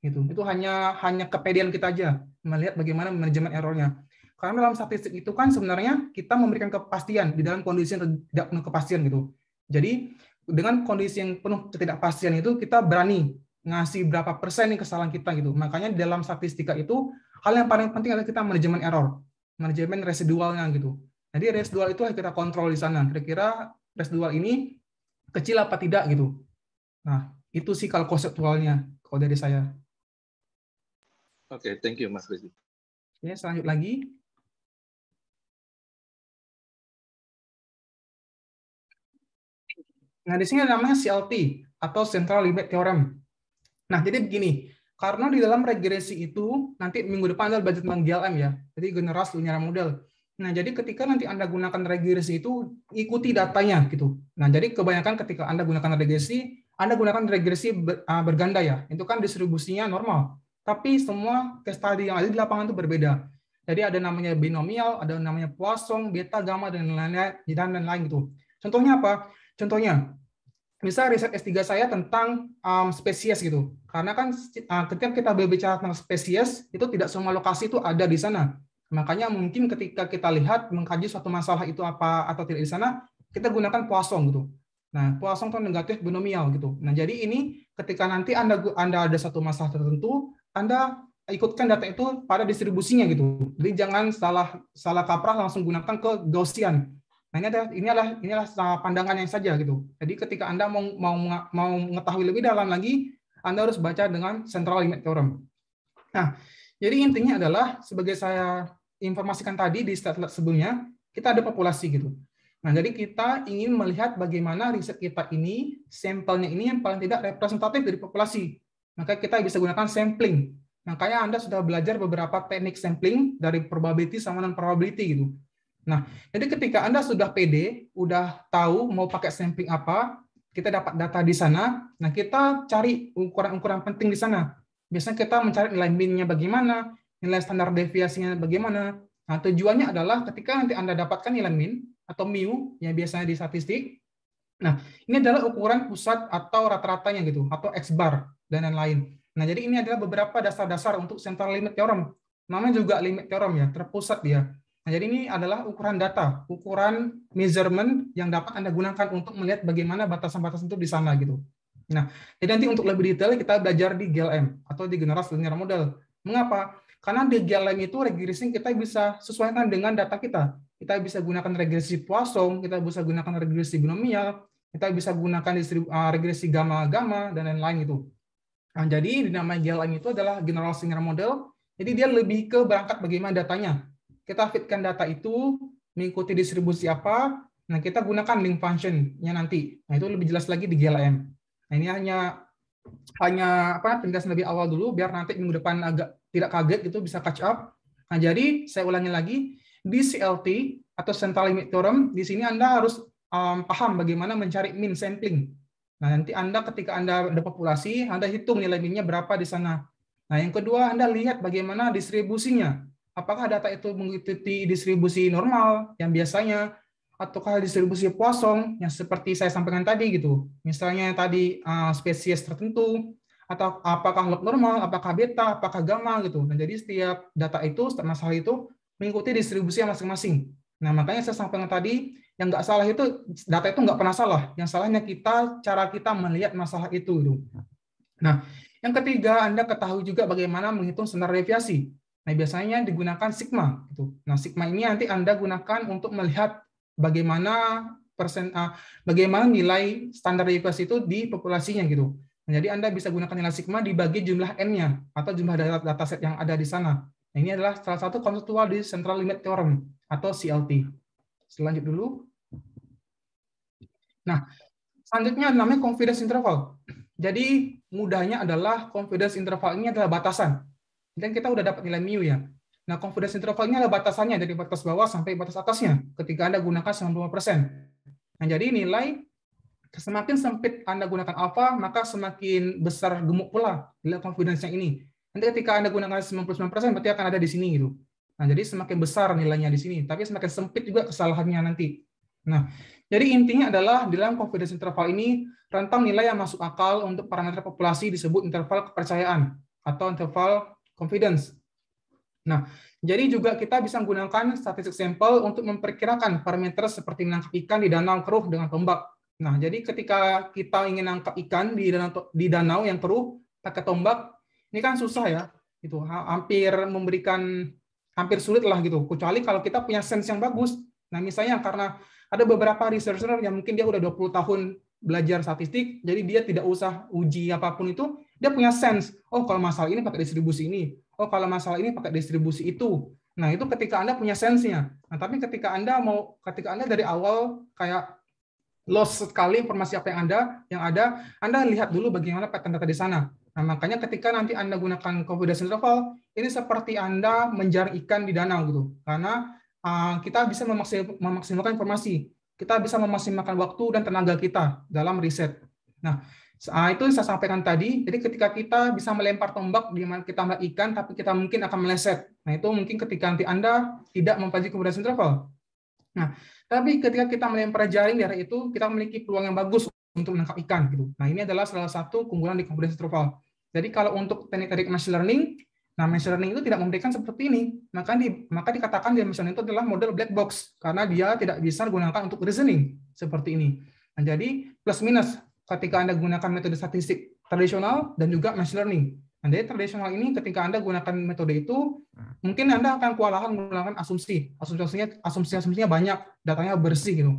Gitu. Itu hanya hanya kepedean kita aja melihat bagaimana manajemen errornya. Karena dalam statistik itu kan sebenarnya kita memberikan kepastian di dalam kondisi yang tidak penuh kepastian gitu. Jadi dengan kondisi yang penuh ketidakpastian itu kita berani ngasih berapa persen nih kesalahan kita gitu. Makanya di dalam statistika itu hal yang paling penting adalah kita manajemen error, manajemen residualnya gitu jadi residual itu kita kontrol di sana. Kira-kira residual ini kecil apa tidak gitu. Nah, itu sih kalau konseptualnya kalau dari saya. Oke, okay, thank you Mas Rizky. okay, selanjut lagi. Nah, di sini namanya CLT atau Central Limit Theorem. Nah, jadi begini, karena di dalam regresi itu nanti minggu depan ada belajar tentang GLM ya. Jadi generasi linear model. Nah, jadi ketika nanti Anda gunakan regresi itu, ikuti datanya gitu. Nah, jadi kebanyakan ketika Anda gunakan regresi, Anda gunakan regresi ah, berganda ya. Itu kan distribusinya normal. Tapi semua case study yang ada di lapangan itu berbeda. Jadi ada namanya binomial, ada namanya Poisson, beta, gamma, dan lain-lain dan lain-lain gitu. Contohnya apa? Contohnya, misal riset S3 saya tentang um, spesies gitu. Karena kan uh, ketika kita berbicara tentang spesies, itu tidak semua lokasi itu ada di sana Makanya mungkin ketika kita lihat mengkaji suatu masalah itu apa atau tidak di sana, kita gunakan poisson gitu. Nah, poisson itu kan negatif binomial gitu. Nah, jadi ini ketika nanti Anda Anda ada satu masalah tertentu, Anda ikutkan data itu pada distribusinya gitu. Jadi jangan salah salah kaprah langsung gunakan ke Gaussian. Nah, ini adalah ini adalah inilah pandangan yang saja gitu. Jadi ketika Anda mau mau mau mengetahui lebih dalam lagi, Anda harus baca dengan central limit theorem. Nah, jadi intinya adalah sebagai saya informasikan tadi di slide sebelumnya, kita ada populasi gitu. Nah, jadi kita ingin melihat bagaimana riset kita ini, sampelnya ini yang paling tidak representatif dari populasi. Maka kita bisa gunakan sampling. Makanya nah, Anda sudah belajar beberapa teknik sampling dari probability sama non-probability gitu. Nah, jadi ketika Anda sudah PD, udah tahu mau pakai sampling apa, kita dapat data di sana, nah kita cari ukuran-ukuran penting di sana. Biasanya kita mencari nilai minnya bagaimana, nilai standar deviasinya bagaimana. Nah, tujuannya adalah ketika nanti Anda dapatkan nilai min atau mu yang biasanya di statistik. Nah, ini adalah ukuran pusat atau rata-ratanya gitu atau x bar dan lain-lain. Nah, jadi ini adalah beberapa dasar-dasar untuk central limit theorem. Namanya juga limit theorem ya, terpusat dia. Nah, jadi ini adalah ukuran data, ukuran measurement yang dapat Anda gunakan untuk melihat bagaimana batasan-batasan itu di sana gitu. Nah, jadi nanti untuk lebih detail kita belajar di GLM atau di general linear model. Mengapa? Karena di GLM itu regressing kita bisa sesuaikan dengan data kita. Kita bisa gunakan regresi Poisson, kita bisa gunakan regresi binomial, kita bisa gunakan ah, regresi gamma-gamma, dan lain-lain itu. Nah, jadi dinamai GLM itu adalah General Singer Model. Jadi dia lebih ke berangkat bagaimana datanya. Kita fitkan data itu, mengikuti distribusi apa, nah kita gunakan link function-nya nanti. Nah itu lebih jelas lagi di GLM. Nah ini hanya hanya apa penjelasan lebih awal dulu biar nanti minggu depan agak tidak kaget gitu bisa catch up. Nah, jadi saya ulangi lagi di CLT atau central limit theorem di sini Anda harus um, paham bagaimana mencari mean sampling. Nah, nanti Anda ketika Anda ada populasi, Anda hitung nilai minnya berapa di sana. Nah, yang kedua Anda lihat bagaimana distribusinya. Apakah data itu mengikuti distribusi normal yang biasanya ataukah distribusi kosong yang seperti saya sampaikan tadi gitu. Misalnya tadi uh, spesies tertentu atau apakah log normal, apakah beta, apakah gamma gitu. Nah, jadi setiap data itu, setiap masalah itu mengikuti distribusi masing-masing. Nah, makanya saya sampaikan tadi, yang nggak salah itu, data itu nggak pernah salah. Yang salahnya kita, cara kita melihat masalah itu. Gitu. Nah, yang ketiga, Anda ketahui juga bagaimana menghitung standar deviasi. Nah, biasanya digunakan sigma. Gitu. Nah, sigma ini nanti Anda gunakan untuk melihat bagaimana persen, ah, bagaimana nilai standar deviasi itu di populasinya gitu jadi Anda bisa gunakan nilai sigma dibagi jumlah n-nya atau jumlah data dataset yang ada di sana. Nah, ini adalah salah satu konseptual di Central Limit Theorem atau CLT. Selanjut dulu. Nah, selanjutnya namanya confidence interval. Jadi mudahnya adalah confidence interval ini adalah batasan. Dan kita sudah dapat nilai mu ya. Nah, confidence interval ini adalah batasannya dari batas bawah sampai batas atasnya ketika Anda gunakan 95 Nah, jadi nilai Semakin sempit Anda gunakan alpha, maka semakin besar gemuk pula nilai confidence nya ini. Nanti ketika Anda gunakan 99%, berarti akan ada di sini. Gitu. Nah, jadi semakin besar nilainya di sini, tapi semakin sempit juga kesalahannya nanti. Nah, jadi intinya adalah di dalam confidence interval ini, rentang nilai yang masuk akal untuk parameter populasi disebut interval kepercayaan atau interval confidence. Nah, jadi juga kita bisa menggunakan statistik sampel untuk memperkirakan parameter seperti menangkap ikan di danau keruh dengan tombak. Nah, jadi ketika kita ingin angkat ikan di danau, di danau yang keruh pakai tombak, ini kan susah ya, Itu Hampir memberikan hampir sulit lah gitu. Kecuali kalau kita punya sense yang bagus. Nah, misalnya karena ada beberapa researcher yang mungkin dia udah 20 tahun belajar statistik, jadi dia tidak usah uji apapun itu, dia punya sense. Oh, kalau masalah ini pakai distribusi ini. Oh, kalau masalah ini pakai distribusi itu. Nah, itu ketika Anda punya sense-nya. Nah, tapi ketika Anda mau ketika Anda dari awal kayak loss sekali informasi apa yang Anda yang ada, Anda lihat dulu bagaimana pattern data di sana. Nah, makanya ketika nanti Anda gunakan confidence interval, ini seperti Anda menjaring ikan di danau gitu. Karena uh, kita bisa memaksim, memaksimalkan informasi, kita bisa memaksimalkan waktu dan tenaga kita dalam riset. Nah, ah, itu yang saya sampaikan tadi. Jadi ketika kita bisa melempar tombak di mana kita melihat ikan, tapi kita mungkin akan meleset. Nah, itu mungkin ketika nanti Anda tidak mempelajari confidence interval. Nah, tapi ketika kita melempar jaring di area itu, kita memiliki peluang yang bagus untuk menangkap ikan. Gitu. Nah, ini adalah salah satu keunggulan di kompetensi trofal. Jadi kalau untuk teknik-teknik machine learning, nah machine learning itu tidak memberikan seperti ini. Maka di, maka dikatakan di machine itu adalah model black box karena dia tidak bisa digunakan untuk reasoning seperti ini. Nah, jadi plus minus ketika Anda gunakan metode statistik tradisional dan juga machine learning. Andai tradisional ini ketika Anda gunakan metode itu, nah. mungkin Anda akan kewalahan menggunakan asumsi. Asumsi-asumsinya asumsi-asumsinya banyak, datanya bersih gitu.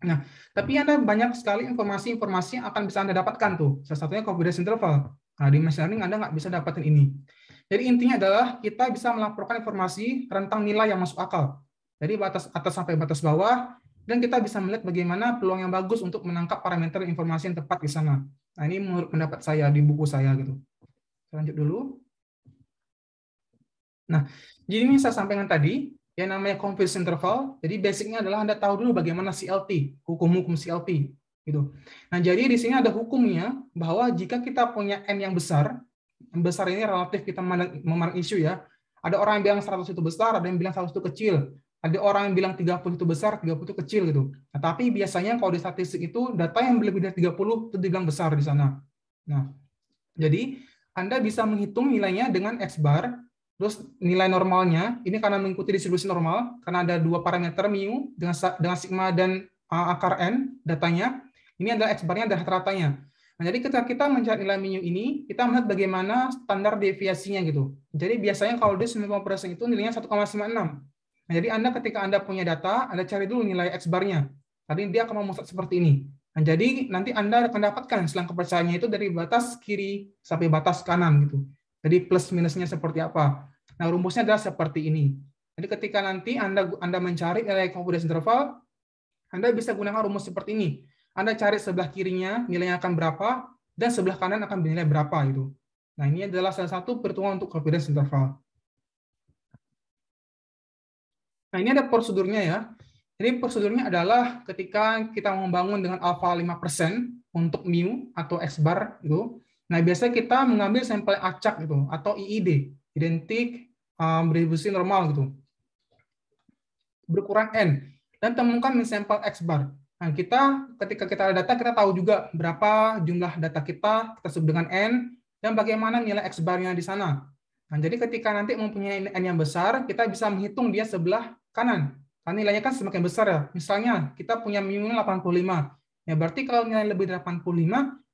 Nah, tapi Anda banyak sekali informasi-informasi yang akan bisa Anda dapatkan tuh. Salah satunya confidence interval. Nah, di machine learning Anda nggak bisa dapatin ini. Jadi intinya adalah kita bisa melaporkan informasi rentang nilai yang masuk akal. Dari batas atas sampai batas bawah, dan kita bisa melihat bagaimana peluang yang bagus untuk menangkap parameter informasi yang tepat di sana. Nah, ini menurut pendapat saya di buku saya gitu. Saya lanjut dulu. Nah, jadi ini saya sampaikan tadi, yang namanya confidence interval. Jadi basicnya adalah Anda tahu dulu bagaimana CLT, hukum-hukum CLT. Gitu. Nah, jadi di sini ada hukumnya bahwa jika kita punya N yang besar, yang besar ini relatif kita memandang isu ya. Ada orang yang bilang 100 itu besar, ada yang bilang 100 itu kecil. Ada orang yang bilang 30 itu besar, 30 itu kecil gitu. Nah, tapi biasanya kalau di statistik itu data yang lebih dari 30 itu dibilang besar di sana. Nah, jadi anda bisa menghitung nilainya dengan X bar, terus nilai normalnya, ini karena mengikuti distribusi normal, karena ada dua parameter mu dengan, dengan sigma dan uh, akar n datanya, ini adalah X bar-nya, dan rata-ratanya. Nah, jadi ketika kita mencari nilai mu ini, kita melihat bagaimana standar deviasinya gitu. Jadi biasanya kalau di persen itu nilainya 1,96. Nah, jadi Anda ketika Anda punya data, Anda cari dulu nilai X bar-nya. bar-nya. Tadi dia akan memusat seperti ini. Nah, jadi nanti Anda akan dapatkan selang kepercayaannya itu dari batas kiri sampai batas kanan gitu. Jadi plus minusnya seperti apa. Nah, rumusnya adalah seperti ini. Jadi ketika nanti Anda Anda mencari nilai confidence interval, Anda bisa gunakan rumus seperti ini. Anda cari sebelah kirinya nilainya akan berapa dan sebelah kanan akan bernilai berapa itu. Nah, ini adalah salah satu perhitungan untuk confidence interval. Nah, ini ada prosedurnya ya. Jadi prosedurnya adalah ketika kita membangun dengan alfa 5% untuk mu atau S bar gitu. Nah, biasanya kita mengambil sampel acak gitu atau IID, identik um, distribusi normal gitu. Berkurang n dan temukan min sampel X bar. Nah, kita ketika kita ada data kita tahu juga berapa jumlah data kita, kita sebut dengan n dan bagaimana nilai X bar barnya di sana. Nah, jadi ketika nanti mempunyai n yang besar, kita bisa menghitung dia sebelah kanan karena nilainya kan semakin besar ya. Misalnya kita punya minimum 85. Ya berarti kalau nilai lebih dari 85,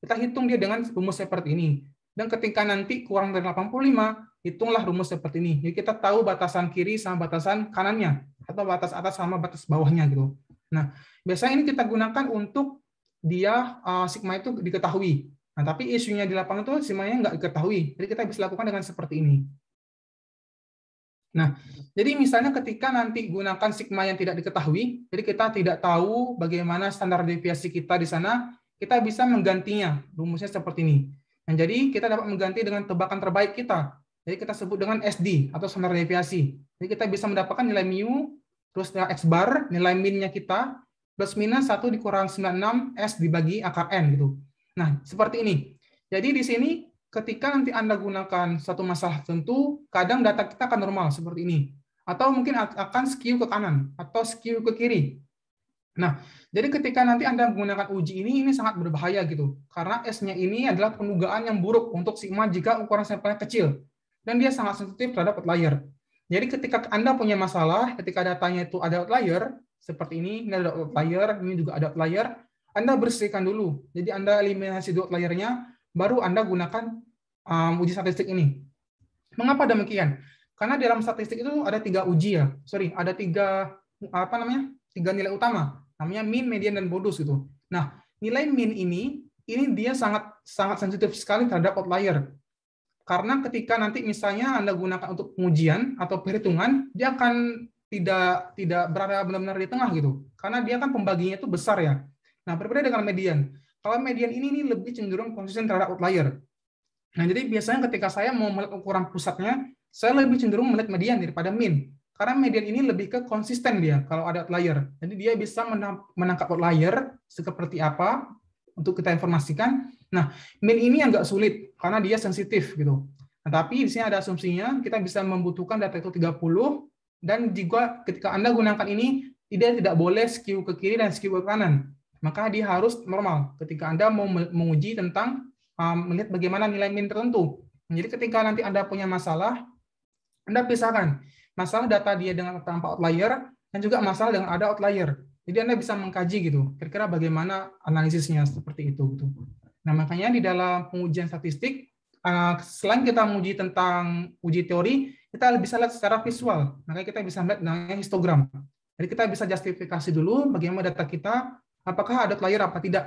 kita hitung dia dengan rumus seperti ini. Dan ketika nanti kurang dari 85, hitunglah rumus seperti ini. Jadi kita tahu batasan kiri sama batasan kanannya atau batas atas sama batas bawahnya gitu. Nah, biasanya ini kita gunakan untuk dia uh, sigma itu diketahui. Nah, tapi isunya di lapangan itu nya nggak diketahui. Jadi kita bisa lakukan dengan seperti ini. Nah, jadi misalnya ketika nanti gunakan sigma yang tidak diketahui, jadi kita tidak tahu bagaimana standar deviasi kita di sana, kita bisa menggantinya. Rumusnya seperti ini. Nah, jadi kita dapat mengganti dengan tebakan terbaik kita. Jadi kita sebut dengan SD atau standar deviasi. Jadi kita bisa mendapatkan nilai mu, terus nilai x bar, nilai minnya kita, plus minus satu dikurang 96 S dibagi akar N. gitu. Nah, seperti ini. Jadi di sini ketika nanti Anda gunakan satu masalah tentu, kadang data kita akan normal seperti ini. Atau mungkin akan skew ke kanan atau skew ke kiri. Nah, jadi ketika nanti Anda menggunakan uji ini, ini sangat berbahaya gitu. Karena S-nya ini adalah penugaan yang buruk untuk sigma jika ukuran sampelnya kecil. Dan dia sangat sensitif terhadap outlier. Jadi ketika Anda punya masalah, ketika datanya itu ada outlier, seperti ini, ini ada outlier, ini juga ada outlier, Anda bersihkan dulu. Jadi Anda eliminasi dua outliernya, baru Anda gunakan um, uji statistik ini. Mengapa demikian? Karena dalam statistik itu ada tiga uji ya, sorry, ada tiga apa namanya? Tiga nilai utama, namanya min, median, dan modus itu. Nah, nilai min ini ini dia sangat sangat sensitif sekali terhadap outlier. Karena ketika nanti misalnya Anda gunakan untuk pengujian atau perhitungan, dia akan tidak tidak berada benar-benar di tengah gitu. Karena dia kan pembaginya itu besar ya. Nah, berbeda dengan median. Kalau median ini nih lebih cenderung konsisten terhadap outlier. Nah, jadi biasanya ketika saya mau melihat ukuran pusatnya, saya lebih cenderung melihat median daripada mean. Karena median ini lebih ke konsisten dia kalau ada outlier. Jadi dia bisa menangkap outlier seperti apa untuk kita informasikan. Nah, mean ini agak sulit karena dia sensitif gitu. Nah, tapi di sini ada asumsinya kita bisa membutuhkan data itu 30 dan juga ketika Anda gunakan ini, dia tidak boleh skew ke kiri dan skew ke kanan maka dia harus normal ketika Anda mau menguji tentang um, melihat bagaimana nilai min tertentu. Jadi ketika nanti Anda punya masalah, Anda pisahkan masalah data dia dengan tanpa outlier dan juga masalah dengan ada outlier. Jadi Anda bisa mengkaji gitu, kira-kira bagaimana analisisnya seperti itu. Gitu. Nah makanya di dalam pengujian statistik, uh, selain kita menguji tentang uji teori, kita bisa lihat secara visual. Makanya kita bisa melihat namanya histogram. Jadi kita bisa justifikasi dulu bagaimana data kita Apakah ada outlier apa tidak?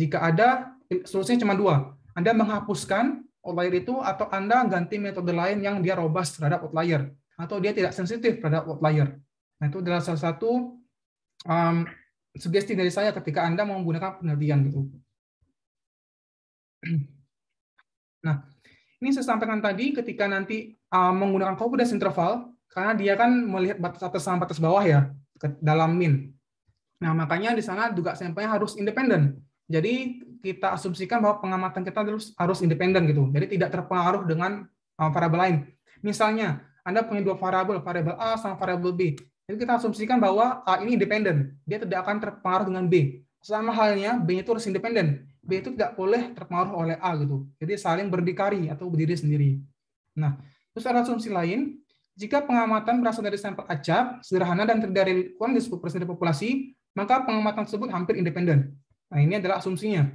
Jika ada, solusinya cuma dua. Anda menghapuskan outlier itu atau Anda ganti metode lain yang dia robust terhadap outlier atau dia tidak sensitif terhadap outlier. Nah, itu adalah salah satu um, sugesti dari saya ketika Anda menggunakan penelitian gitu. <clears throat> Nah, ini saya sampaikan tadi ketika nanti um, menggunakan confidence interval karena dia kan melihat batas atas sama batas bawah ya dalam min. Nah, makanya di sana juga sampelnya harus independen. Jadi kita asumsikan bahwa pengamatan kita terus harus independen gitu. Jadi tidak terpengaruh dengan uh, variabel lain. Misalnya, Anda punya dua variabel, variabel A sama variabel B. Jadi kita asumsikan bahwa A ini independen, dia tidak akan terpengaruh dengan B. Sama halnya B itu harus independen. B itu tidak boleh terpengaruh oleh A gitu. Jadi saling berdikari atau berdiri sendiri. Nah, terus ada asumsi lain, jika pengamatan berasal dari sampel acak sederhana dan terdiri dari lingkungan populasi, maka pengamatan tersebut hampir independen. Nah, ini adalah asumsinya.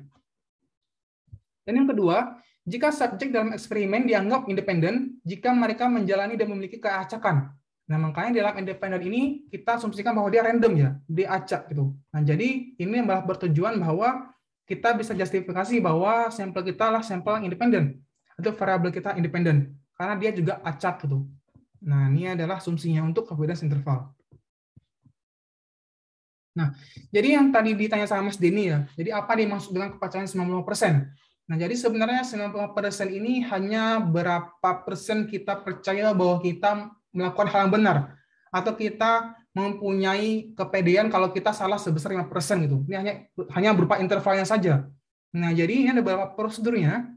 Dan yang kedua, jika subjek dalam eksperimen dianggap independen jika mereka menjalani dan memiliki keacakan. Nah, makanya dalam independen ini kita asumsikan bahwa dia random ya, dia acak gitu. Nah, jadi ini malah bertujuan bahwa kita bisa justifikasi bahwa sampel kita lah sampel yang independen atau variabel kita independen karena dia juga acak gitu. Nah, ini adalah asumsinya untuk confidence interval. Nah, jadi yang tadi ditanya sama Mas Denny ya, jadi apa dimaksud dengan kepercayaan persen? Nah, jadi sebenarnya persen ini hanya berapa persen kita percaya bahwa kita melakukan hal yang benar atau kita mempunyai kepedean kalau kita salah sebesar 5% gitu. Ini hanya hanya berupa intervalnya saja. Nah, jadi ini ada beberapa prosedurnya.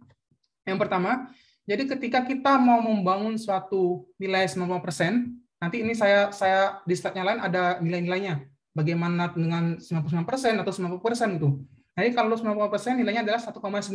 Yang pertama, jadi ketika kita mau membangun suatu nilai 90%, nanti ini saya saya di slide-nya lain ada nilai-nilainya bagaimana dengan 99% atau 90% gitu. Jadi kalau 90% nilainya adalah 1,96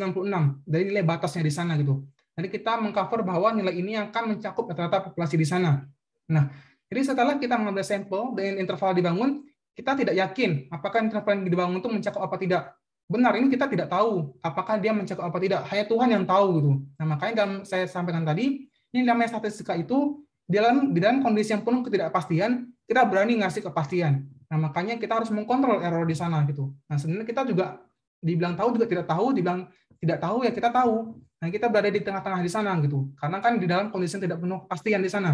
dari nilai batasnya di sana gitu. Jadi kita mengcover bahwa nilai ini akan mencakup rata-rata populasi di sana. Nah, jadi setelah kita mengambil sampel dan interval dibangun, kita tidak yakin apakah interval yang dibangun itu mencakup apa tidak. Benar, ini kita tidak tahu apakah dia mencakup apa tidak. Hanya Tuhan yang tahu gitu. Nah, makanya dalam saya sampaikan tadi, ini namanya statistika itu dalam di dalam kondisi yang penuh ketidakpastian, kita berani ngasih kepastian. Nah, makanya kita harus mengkontrol error di sana gitu. Nah, sebenarnya kita juga dibilang tahu juga tidak tahu, dibilang tidak tahu ya kita tahu. Nah, kita berada di tengah-tengah di sana gitu. Karena kan di dalam kondisi yang tidak penuh pastian di sana.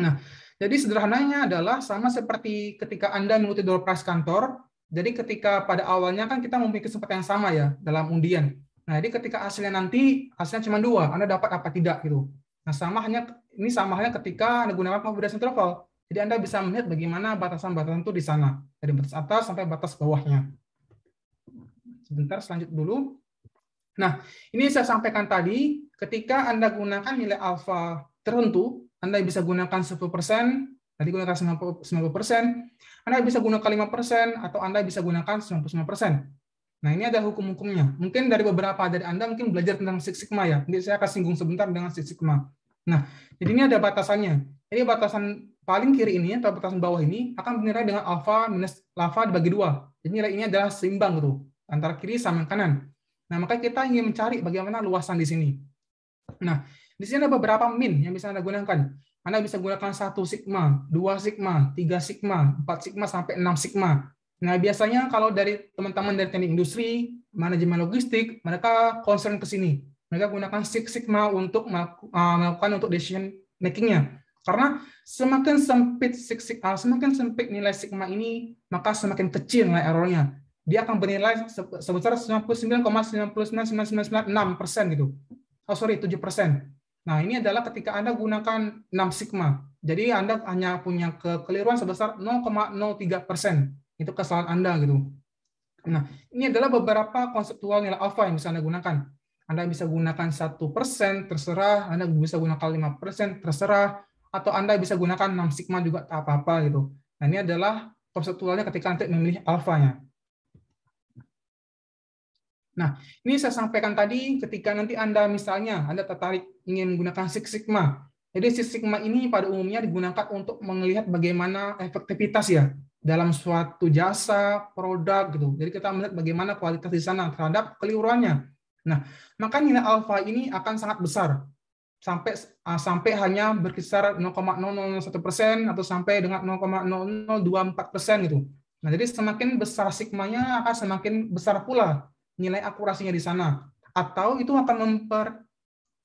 Nah, jadi sederhananya adalah sama seperti ketika Anda mengikuti door prize kantor, jadi ketika pada awalnya kan kita memiliki kesempatan yang sama ya dalam undian. Nah, jadi ketika hasilnya nanti hasilnya cuma dua, Anda dapat apa tidak gitu. Nah, sama hanya ini sama halnya ketika Anda gunakan pemberdayaan interval. Jadi Anda bisa melihat bagaimana batasan-batasan itu di sana, dari batas atas sampai batas bawahnya. Sebentar, selanjut dulu. Nah, ini saya sampaikan tadi, ketika Anda gunakan nilai alfa tertentu, Anda bisa gunakan 10%, tadi gunakan 90%, Anda bisa gunakan 5%, atau Anda bisa gunakan 99%. Nah, ini ada hukum-hukumnya. Mungkin dari beberapa dari Anda mungkin belajar tentang Six Sigma ya. Nanti saya akan singgung sebentar dengan Six Sigma. Nah, jadi ini ada batasannya. Ini batasan paling kiri ini atau petasan bawah ini akan bernilai dengan alfa minus lava dibagi dua. Jadi nilai ini adalah seimbang tuh antara kiri sama kanan. Nah, maka kita ingin mencari bagaimana luasan di sini. Nah, di sini ada beberapa min yang bisa Anda gunakan. Anda bisa gunakan 1 sigma, 2 sigma, 3 sigma, 4 sigma, sampai 6 sigma. Nah, biasanya kalau dari teman-teman dari teknik industri, manajemen logistik, mereka concern ke sini. Mereka gunakan 6 sigma untuk ah, melakukan untuk decision making-nya. Karena semakin sempit semakin sempit nilai sigma ini, maka semakin kecil nilai errornya. Dia akan bernilai sebesar 99,99996 persen gitu. Oh sorry, 7 persen. Nah ini adalah ketika Anda gunakan 6 sigma. Jadi Anda hanya punya kekeliruan sebesar 0,03 persen. Itu kesalahan Anda gitu. Nah ini adalah beberapa konseptual nilai alpha yang bisa Anda gunakan. Anda bisa gunakan satu persen, terserah. Anda bisa gunakan 5 persen, terserah atau Anda bisa gunakan 6 sigma juga tak apa-apa gitu. Nah, ini adalah konseptualnya ketika nanti memilih alfanya. Nah, ini saya sampaikan tadi ketika nanti Anda misalnya Anda tertarik ingin menggunakan Six Sigma. Jadi Six Sigma ini pada umumnya digunakan untuk melihat bagaimana efektivitas ya dalam suatu jasa, produk gitu. Jadi kita melihat bagaimana kualitas di sana terhadap keliruannya. Nah, maka nilai alfa ini akan sangat besar sampai uh, sampai hanya berkisar 0,001 persen atau sampai dengan 0,024 persen gitu. Nah, jadi semakin besar sigmanya akan semakin besar pula nilai akurasinya di sana. Atau itu akan memper,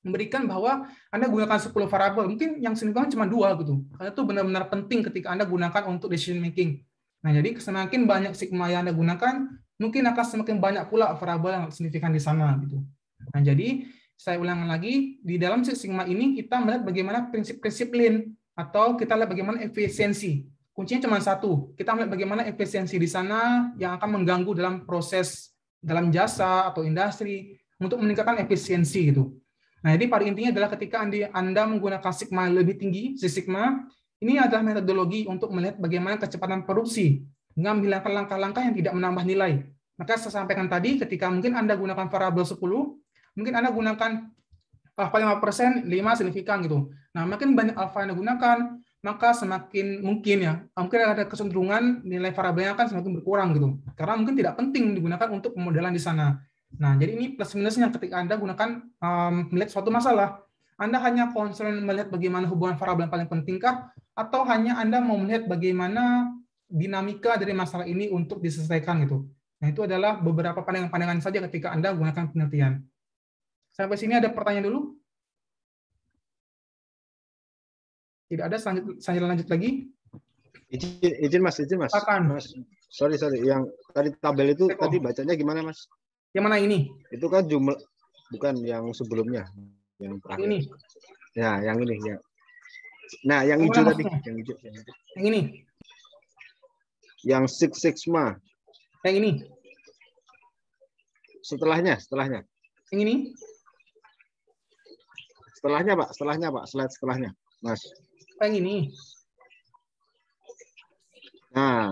memberikan bahwa Anda gunakan 10 variabel. Mungkin yang singkong cuma dua gitu. Karena itu benar-benar penting ketika Anda gunakan untuk decision making. Nah, jadi semakin banyak sigma yang Anda gunakan, mungkin akan semakin banyak pula variabel yang signifikan di sana gitu. Nah, jadi saya ulang lagi, di dalam Six Sigma ini kita melihat bagaimana prinsip-prinsip Lean atau kita lihat bagaimana efisiensi. Kuncinya cuma satu, kita melihat bagaimana efisiensi di sana yang akan mengganggu dalam proses dalam jasa atau industri untuk meningkatkan efisiensi gitu. Nah, jadi pada intinya adalah ketika Anda menggunakan sigma lebih tinggi, si sigma, ini adalah metodologi untuk melihat bagaimana kecepatan produksi mengambil menghilangkan langkah-langkah yang tidak menambah nilai. Maka saya sampaikan tadi, ketika mungkin Anda gunakan variabel 10, mungkin Anda gunakan alfa 5%, 5 signifikan gitu. Nah, makin banyak alfa yang digunakan maka semakin mungkin ya, mungkin ada kecenderungan nilai variabelnya akan semakin berkurang gitu. Karena mungkin tidak penting digunakan untuk pemodelan di sana. Nah, jadi ini plus minusnya ketika Anda gunakan um, melihat suatu masalah. Anda hanya concern melihat bagaimana hubungan variabel yang paling pentingkah, atau hanya Anda mau melihat bagaimana dinamika dari masalah ini untuk diselesaikan gitu. Nah, itu adalah beberapa pandangan-pandangan saja ketika Anda gunakan penelitian. Sampai sini ada pertanyaan dulu? Tidak ada, selanjut, lanjut lagi. Izin, izin mas, izin mas. Akan. Mas, sorry sorry, yang tadi tabel itu Eko. tadi bacanya gimana mas? Yang mana ini? Itu kan jumlah, bukan yang sebelumnya, yang terakhir. Ini. ya yang ini, ya Nah, yang hijau tadi, yang hijau. Yang ini. Yang six six ma Yang ini. Setelahnya, setelahnya. Yang ini. Setelahnya, Pak. Setelahnya, Pak. Slide setelahnya. Mas. Yang ini. Nah,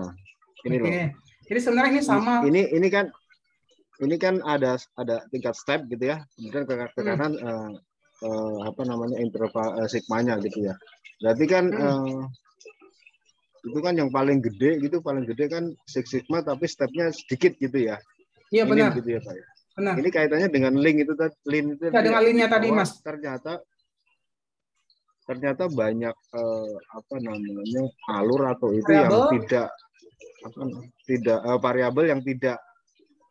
ini okay. loh. Jadi sebenarnya ini sama. Ini ini kan ini kan ada ada tingkat step gitu ya. Kemudian ke, ke hmm. kanan hmm. uh, uh, apa namanya interval uh, sigmanya gitu ya. Berarti kan hmm. uh, itu kan yang paling gede gitu, paling gede kan six sigma tapi stepnya sedikit gitu ya. Iya benar. Gitu ya, Pak. Ya. Benar. Ini kaitannya dengan link itu tadi, link itu. Ya, dengan linknya tadi, Mas. Ternyata ternyata banyak eh, apa namanya alur atau itu variable. yang tidak apa tidak eh, variabel yang tidak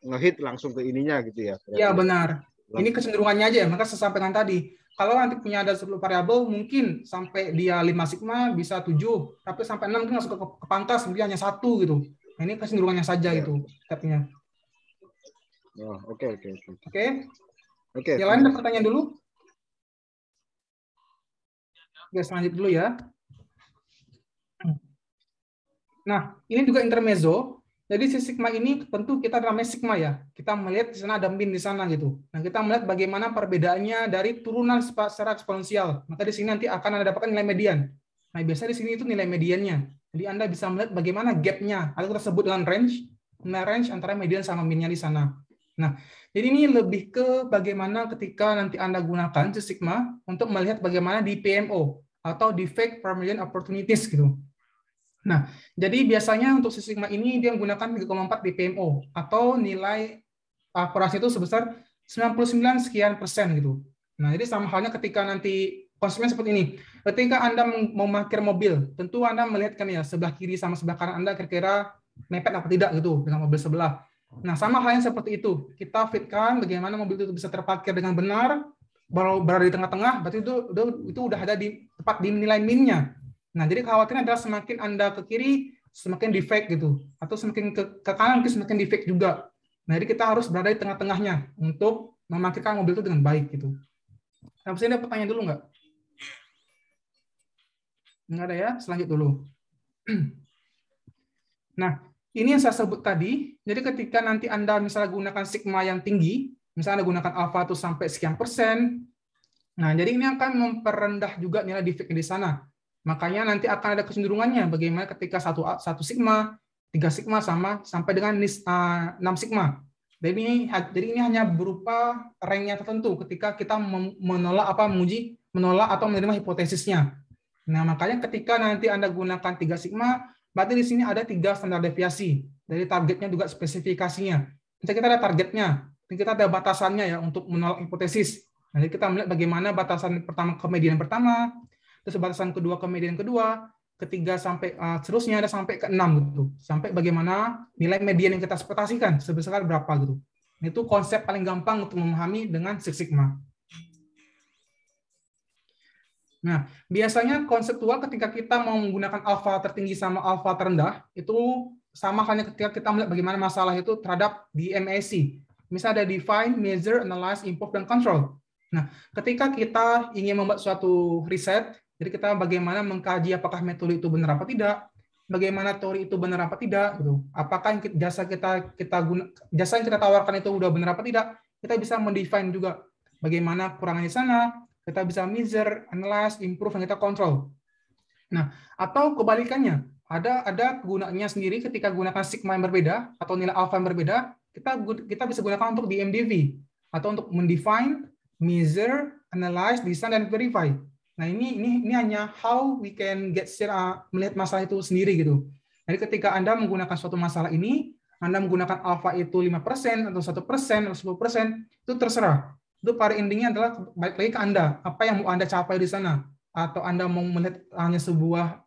ngehit langsung ke ininya gitu ya. Iya benar. Langsung. Ini kecenderungannya aja ya. Maka saya tadi, kalau nanti punya ada sepuluh variabel mungkin sampai dia lima sigma bisa tujuh, tapi sampai enam itu nggak ke, ke pangkas mungkin hanya satu gitu. Nah, ini kecenderungannya saja ya. itu stepnya. Oh, oke, oke, oke. Oke. Oke. Yang lain ada pertanyaan dulu? Oke, ya, lanjut dulu ya. Nah, ini juga intermezzo. Jadi si sigma ini tentu kita namanya sigma ya. Kita melihat di sana ada min di sana gitu. Nah, kita melihat bagaimana perbedaannya dari turunan secara eksponensial. Maka di sini nanti akan Anda dapatkan nilai median. Nah, biasanya di sini itu nilai mediannya. Jadi Anda bisa melihat bagaimana gapnya nya atau tersebut dengan range, nah range antara median sama minnya di sana. Nah, jadi ini lebih ke bagaimana ketika nanti Anda gunakan C Sigma untuk melihat bagaimana di PMO atau defect permission Opportunities gitu. Nah, jadi biasanya untuk C Sigma ini dia menggunakan 3,4 PMO atau nilai akurasi itu sebesar 99 sekian persen gitu. Nah, jadi sama halnya ketika nanti konsumen seperti ini. Ketika Anda parkir mobil, tentu Anda melihatkan ya sebelah kiri sama sebelah kanan Anda kira-kira mepet apa tidak gitu dengan mobil sebelah. Nah, sama halnya seperti itu. Kita fitkan bagaimana mobil itu bisa terparkir dengan benar, baru berada di tengah-tengah, berarti itu, itu, itu udah ada di tempat di nilai minnya. Nah, jadi khawatirnya adalah semakin Anda ke kiri, semakin defect gitu. Atau semakin ke, ke kanan, semakin defect juga. Nah, jadi kita harus berada di tengah-tengahnya untuk memarkirkan mobil itu dengan baik gitu. Nah, ada pertanyaan dulu nggak? Nggak ada ya? Selanjut dulu. <clears throat> nah, ini yang saya sebut tadi. Jadi ketika nanti Anda misalnya gunakan sigma yang tinggi, misalnya Anda gunakan alpha itu sampai sekian persen, nah jadi ini akan memperendah juga nilai defect di sana. Makanya nanti akan ada kecenderungannya bagaimana ketika satu satu sigma, tiga sigma sama sampai dengan nis, 6 sigma. Jadi ini jadi ini hanya berupa yang tertentu ketika kita menolak apa menguji menolak atau menerima hipotesisnya. Nah, makanya ketika nanti Anda gunakan tiga sigma, Berarti di sini ada tiga standar deviasi dari targetnya juga spesifikasinya. Jadi kita ada targetnya, Jadi kita ada batasannya ya untuk menolak hipotesis. Nah, jadi kita melihat bagaimana batasan pertama ke median pertama, terus batasan kedua ke median kedua, ketiga sampai uh, seterusnya ada sampai ke enam gitu. Sampai bagaimana nilai median yang kita ekspektasikan sebesar berapa gitu. Nah, itu konsep paling gampang untuk memahami dengan Six Sigma. Nah, biasanya konseptual ketika kita mau menggunakan alfa tertinggi sama alfa terendah, itu sama halnya ketika kita melihat bagaimana masalah itu terhadap di MAC. Misalnya ada define, measure, analyze, improve, dan control. Nah, ketika kita ingin membuat suatu riset, jadi kita bagaimana mengkaji apakah metode itu benar apa tidak, bagaimana teori itu benar apa tidak, gitu. Apakah jasa kita kita guna, jasa yang kita tawarkan itu sudah benar apa tidak, kita bisa mendefine juga bagaimana kurangnya sana, kita bisa measure, analyze, improve, dan kita kontrol. Nah, atau kebalikannya, ada ada gunanya sendiri ketika gunakan sigma yang berbeda atau nilai alpha yang berbeda, kita kita bisa gunakan untuk DMDV atau untuk mendefine, measure, analyze, design, dan verify. Nah, ini ini ini hanya how we can get secara uh, melihat masalah itu sendiri gitu. Jadi ketika Anda menggunakan suatu masalah ini, Anda menggunakan alpha itu 5% atau 1% atau 10%, itu terserah itu para intinya adalah balik lagi ke Anda. Apa yang mau Anda capai di sana? Atau Anda mau melihat hanya sebuah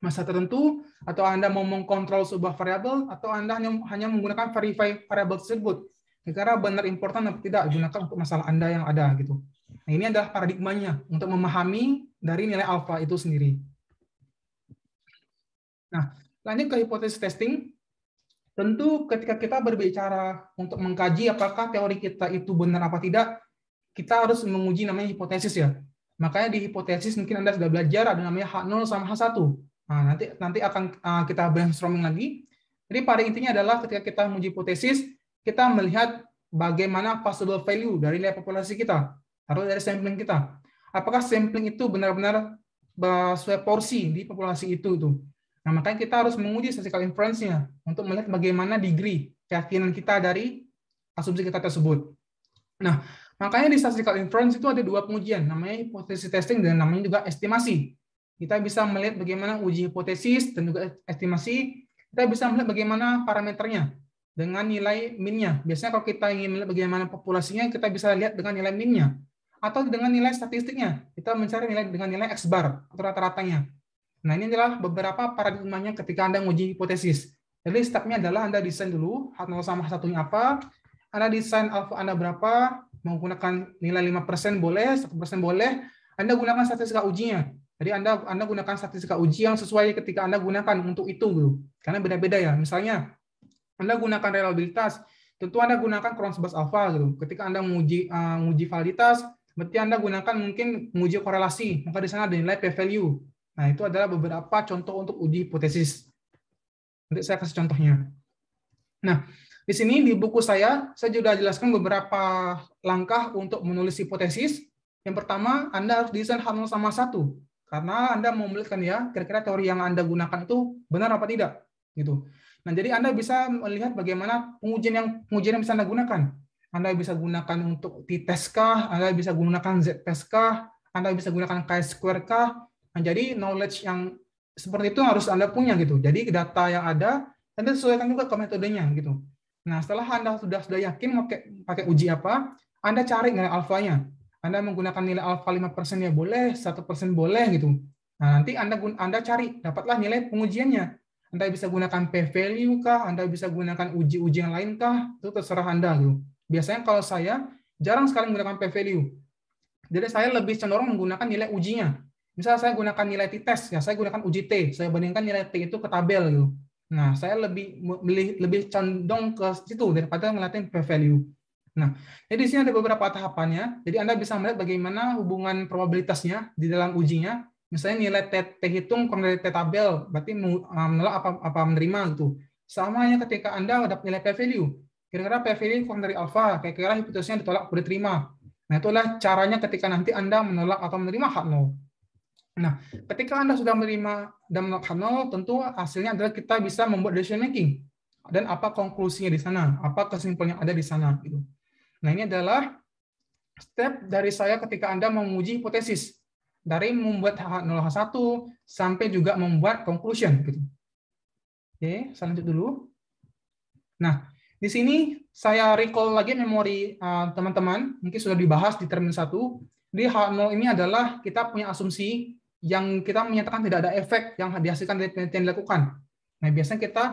masa tertentu, atau Anda mau mengkontrol sebuah variabel, atau Anda hanya, hanya menggunakan verify variabel tersebut. Negara benar important atau tidak, gunakan untuk masalah Anda yang ada. gitu. Nah, ini adalah paradigmanya untuk memahami dari nilai alpha itu sendiri. Nah, lanjut ke hipotesis testing. Tentu ketika kita berbicara untuk mengkaji apakah teori kita itu benar apa tidak, kita harus menguji namanya hipotesis ya. Makanya di hipotesis mungkin Anda sudah belajar ada namanya H0 sama H1. Nah, nanti nanti akan ah, kita brainstorming lagi. Jadi pada intinya adalah ketika kita menguji hipotesis, kita melihat bagaimana possible value dari nilai populasi kita atau dari sampling kita. Apakah sampling itu benar-benar sesuai porsi di populasi itu itu. Nah, makanya kita harus menguji statistical inference-nya untuk melihat bagaimana degree keyakinan kita dari asumsi kita tersebut. Nah, makanya di statistical inference itu ada dua pengujian, namanya hipotesis testing dan namanya juga estimasi. Kita bisa melihat bagaimana uji hipotesis dan juga estimasi, kita bisa melihat bagaimana parameternya dengan nilai minnya. Biasanya kalau kita ingin melihat bagaimana populasinya, kita bisa lihat dengan nilai minnya atau dengan nilai statistiknya. Kita mencari nilai dengan nilai X bar atau rata-ratanya. Nah, ini adalah beberapa paradigmanya ketika Anda menguji hipotesis. Jadi, stepnya adalah Anda desain dulu, h sama satunya apa, Anda desain alpha Anda berapa, menggunakan nilai 5% boleh, 1% boleh, Anda gunakan statistika ujinya. Jadi Anda Anda gunakan statistika uji yang sesuai ketika Anda gunakan untuk itu gitu. Karena beda-beda ya. Misalnya Anda gunakan reliabilitas, tentu Anda gunakan cross bus alpha gitu. Ketika Anda menguji uh, menguji validitas, berarti Anda gunakan mungkin menguji korelasi, maka di sana ada nilai p value. Nah, itu adalah beberapa contoh untuk uji hipotesis. Nanti saya kasih contohnya. Nah, di sini di buku saya, saya sudah jelaskan beberapa langkah untuk menulis hipotesis. Yang pertama, Anda harus desain hal sama satu Karena Anda mau melihatkan ya, kira-kira teori yang Anda gunakan itu benar apa tidak. gitu. Nah, jadi Anda bisa melihat bagaimana pengujian yang pengujian yang bisa Anda gunakan. Anda bisa gunakan untuk t-test kah, Anda bisa gunakan z-test kah, Anda bisa gunakan chi-square kah, Nah, jadi knowledge yang seperti itu harus Anda punya gitu. Jadi data yang ada Anda sesuaikan juga ke metodenya gitu. Nah, setelah Anda sudah sudah yakin pakai pakai uji apa, Anda cari nilai alfanya. Anda menggunakan nilai alfa 5% ya boleh, 1% boleh gitu. Nah, nanti Anda Anda cari dapatlah nilai pengujiannya. Anda bisa gunakan p value kah, Anda bisa gunakan uji-uji yang lain kah, itu terserah Anda gitu. Biasanya kalau saya jarang sekali menggunakan p value. Jadi saya lebih cenderung menggunakan nilai ujinya misalnya saya gunakan nilai t-test, ya saya gunakan uji T, saya bandingkan nilai T itu ke tabel gitu. Nah, saya lebih lebih condong ke situ daripada ngeliatin p value. Nah, jadi di sini ada beberapa tahapannya. Jadi Anda bisa melihat bagaimana hubungan probabilitasnya di dalam ujinya. Misalnya nilai T, T hitung kurang dari T tabel, berarti uh, menolak apa, apa menerima gitu. Sama hanya ketika Anda dapat nilai p-value. Kira-kira p-value kurang dari alfa, kira-kira hipotesisnya ditolak atau diterima. Nah, itulah caranya ketika nanti Anda menolak atau menerima hak nol. Nah, ketika Anda sudah menerima dan melakukan nol, tentu hasilnya adalah kita bisa membuat decision making. Dan apa konklusinya di sana? Apa kesimpulan yang ada di sana? Gitu. Nah, ini adalah step dari saya ketika Anda menguji hipotesis. Dari membuat H0, H1, sampai juga membuat conclusion. Gitu. Oke, saya lanjut dulu. Nah, di sini saya recall lagi memori uh, teman-teman. Uh, Mungkin sudah dibahas di termin 1 di H0 ini adalah kita punya asumsi yang kita menyatakan tidak ada efek yang dihasilkan dari penelitian yang dilakukan. Nah, biasanya kita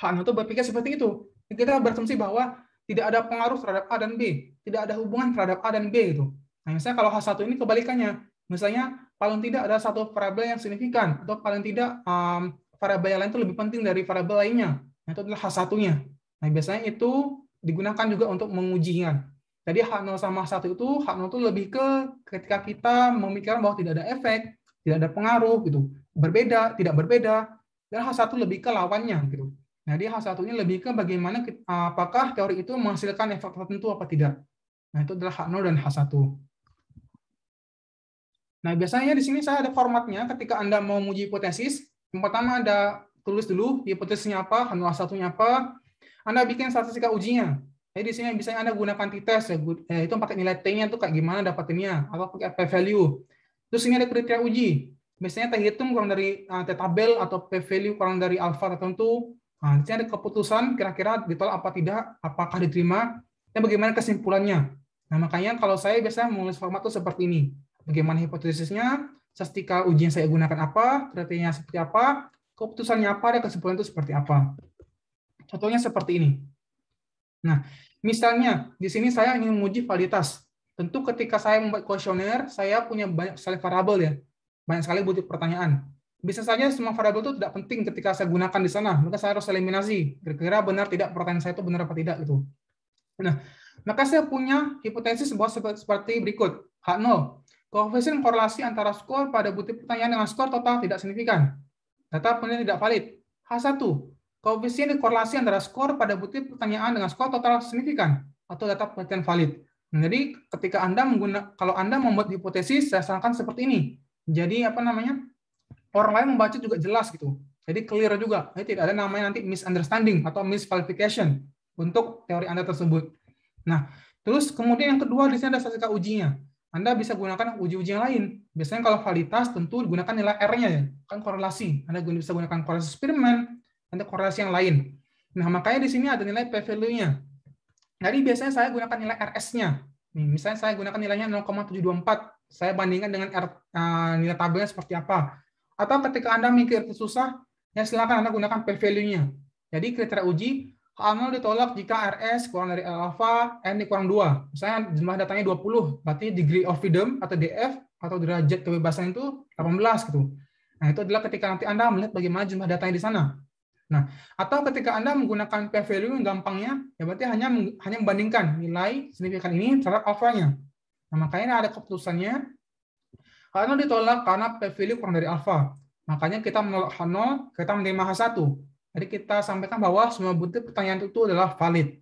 hanya itu berpikir seperti itu. Kita berasumsi bahwa tidak ada pengaruh terhadap A dan B, tidak ada hubungan terhadap A dan B itu. Nah, misalnya kalau H1 ini kebalikannya, misalnya paling tidak ada satu variabel yang signifikan atau paling tidak um, variabel lain itu lebih penting dari variabel lainnya. Nah, itu adalah H1-nya. Nah, biasanya itu digunakan juga untuk mengujian. Jadi H0 sama h 1 itu H0 itu lebih ke ketika kita memikirkan bahwa tidak ada efek, tidak ada pengaruh gitu. Berbeda, tidak berbeda. Dan H1 lebih ke lawannya gitu. Nah, dia H1 ini lebih ke bagaimana apakah teori itu menghasilkan efek tertentu apa tidak. Nah, itu adalah H0 dan H1. Nah, biasanya di sini saya ada formatnya ketika Anda mau menguji hipotesis. Yang pertama Anda tulis dulu hipotesisnya apa, H0 H1-nya apa. Anda bikin statistika ujinya. Jadi di sini bisa Anda gunakan t-test, ya, eh, itu pakai nilai T-nya tuh kayak gimana dapatinnya, atau pakai p-value. Terus ini ada kriteria uji. Misalnya hitung kurang dari uh, eh, t-tabel atau p-value kurang dari alfa tertentu. Nah, di sini ada keputusan kira-kira ditolak apa tidak, apakah diterima, dan bagaimana kesimpulannya. Nah, makanya kalau saya biasanya menulis format itu seperti ini. Bagaimana hipotesisnya, statistika ujian saya gunakan apa, kriterianya seperti apa, keputusannya apa, dan kesimpulannya itu seperti apa. Contohnya seperti ini. Nah, misalnya di sini saya ingin menguji validitas. Tentu ketika saya membuat kuesioner, saya punya banyak sekali variabel ya. Banyak sekali butuh pertanyaan. Bisa saja semua variabel itu tidak penting ketika saya gunakan di sana. Maka saya harus eliminasi. Kira-kira benar tidak pertanyaan saya itu benar apa tidak itu Nah, maka saya punya hipotesis bahwa seperti berikut. H0. Koefisien korelasi antara skor pada butir pertanyaan dengan skor total tidak signifikan. Data penelitian tidak valid. H1 Koefisien korelasi antara skor pada butir pertanyaan dengan skor total signifikan atau data penelitian valid. Nah, jadi ketika Anda menggunakan kalau Anda membuat hipotesis saya sarankan seperti ini. Jadi apa namanya? Orang lain membaca juga jelas gitu. Jadi clear juga. Jadi tidak ada namanya nanti misunderstanding atau misqualification untuk teori Anda tersebut. Nah, terus kemudian yang kedua di sini ada statistika ujinya. Anda bisa gunakan uji-uji yang lain. Biasanya kalau validitas tentu digunakan nilai R-nya ya, kan korelasi. Anda bisa gunakan korelasi Spearman ada korelasi yang lain. Nah, makanya di sini ada nilai P value-nya. Jadi biasanya saya gunakan nilai RS-nya. Nih, misalnya saya gunakan nilainya 0,724. Saya bandingkan dengan R, uh, nilai tabelnya seperti apa. Atau ketika Anda mikir itu susah, ya silakan Anda gunakan P value-nya. Jadi kriteria uji, h ditolak jika RS kurang dari L alpha, N kurang 2. Misalnya jumlah datanya 20, berarti degree of freedom atau DF atau derajat kebebasan itu 18 gitu. Nah, itu adalah ketika nanti Anda melihat bagaimana jumlah datanya di sana. Nah, atau ketika Anda menggunakan P value gampangnya, ya berarti hanya hanya membandingkan nilai signifikan ini terhadap alfanya. Nah, makanya ini ada keputusannya karena ditolak karena P value kurang dari alfa. Makanya kita menolak H0, kita menerima H1. Jadi kita sampaikan bahwa semua butir pertanyaan itu adalah valid.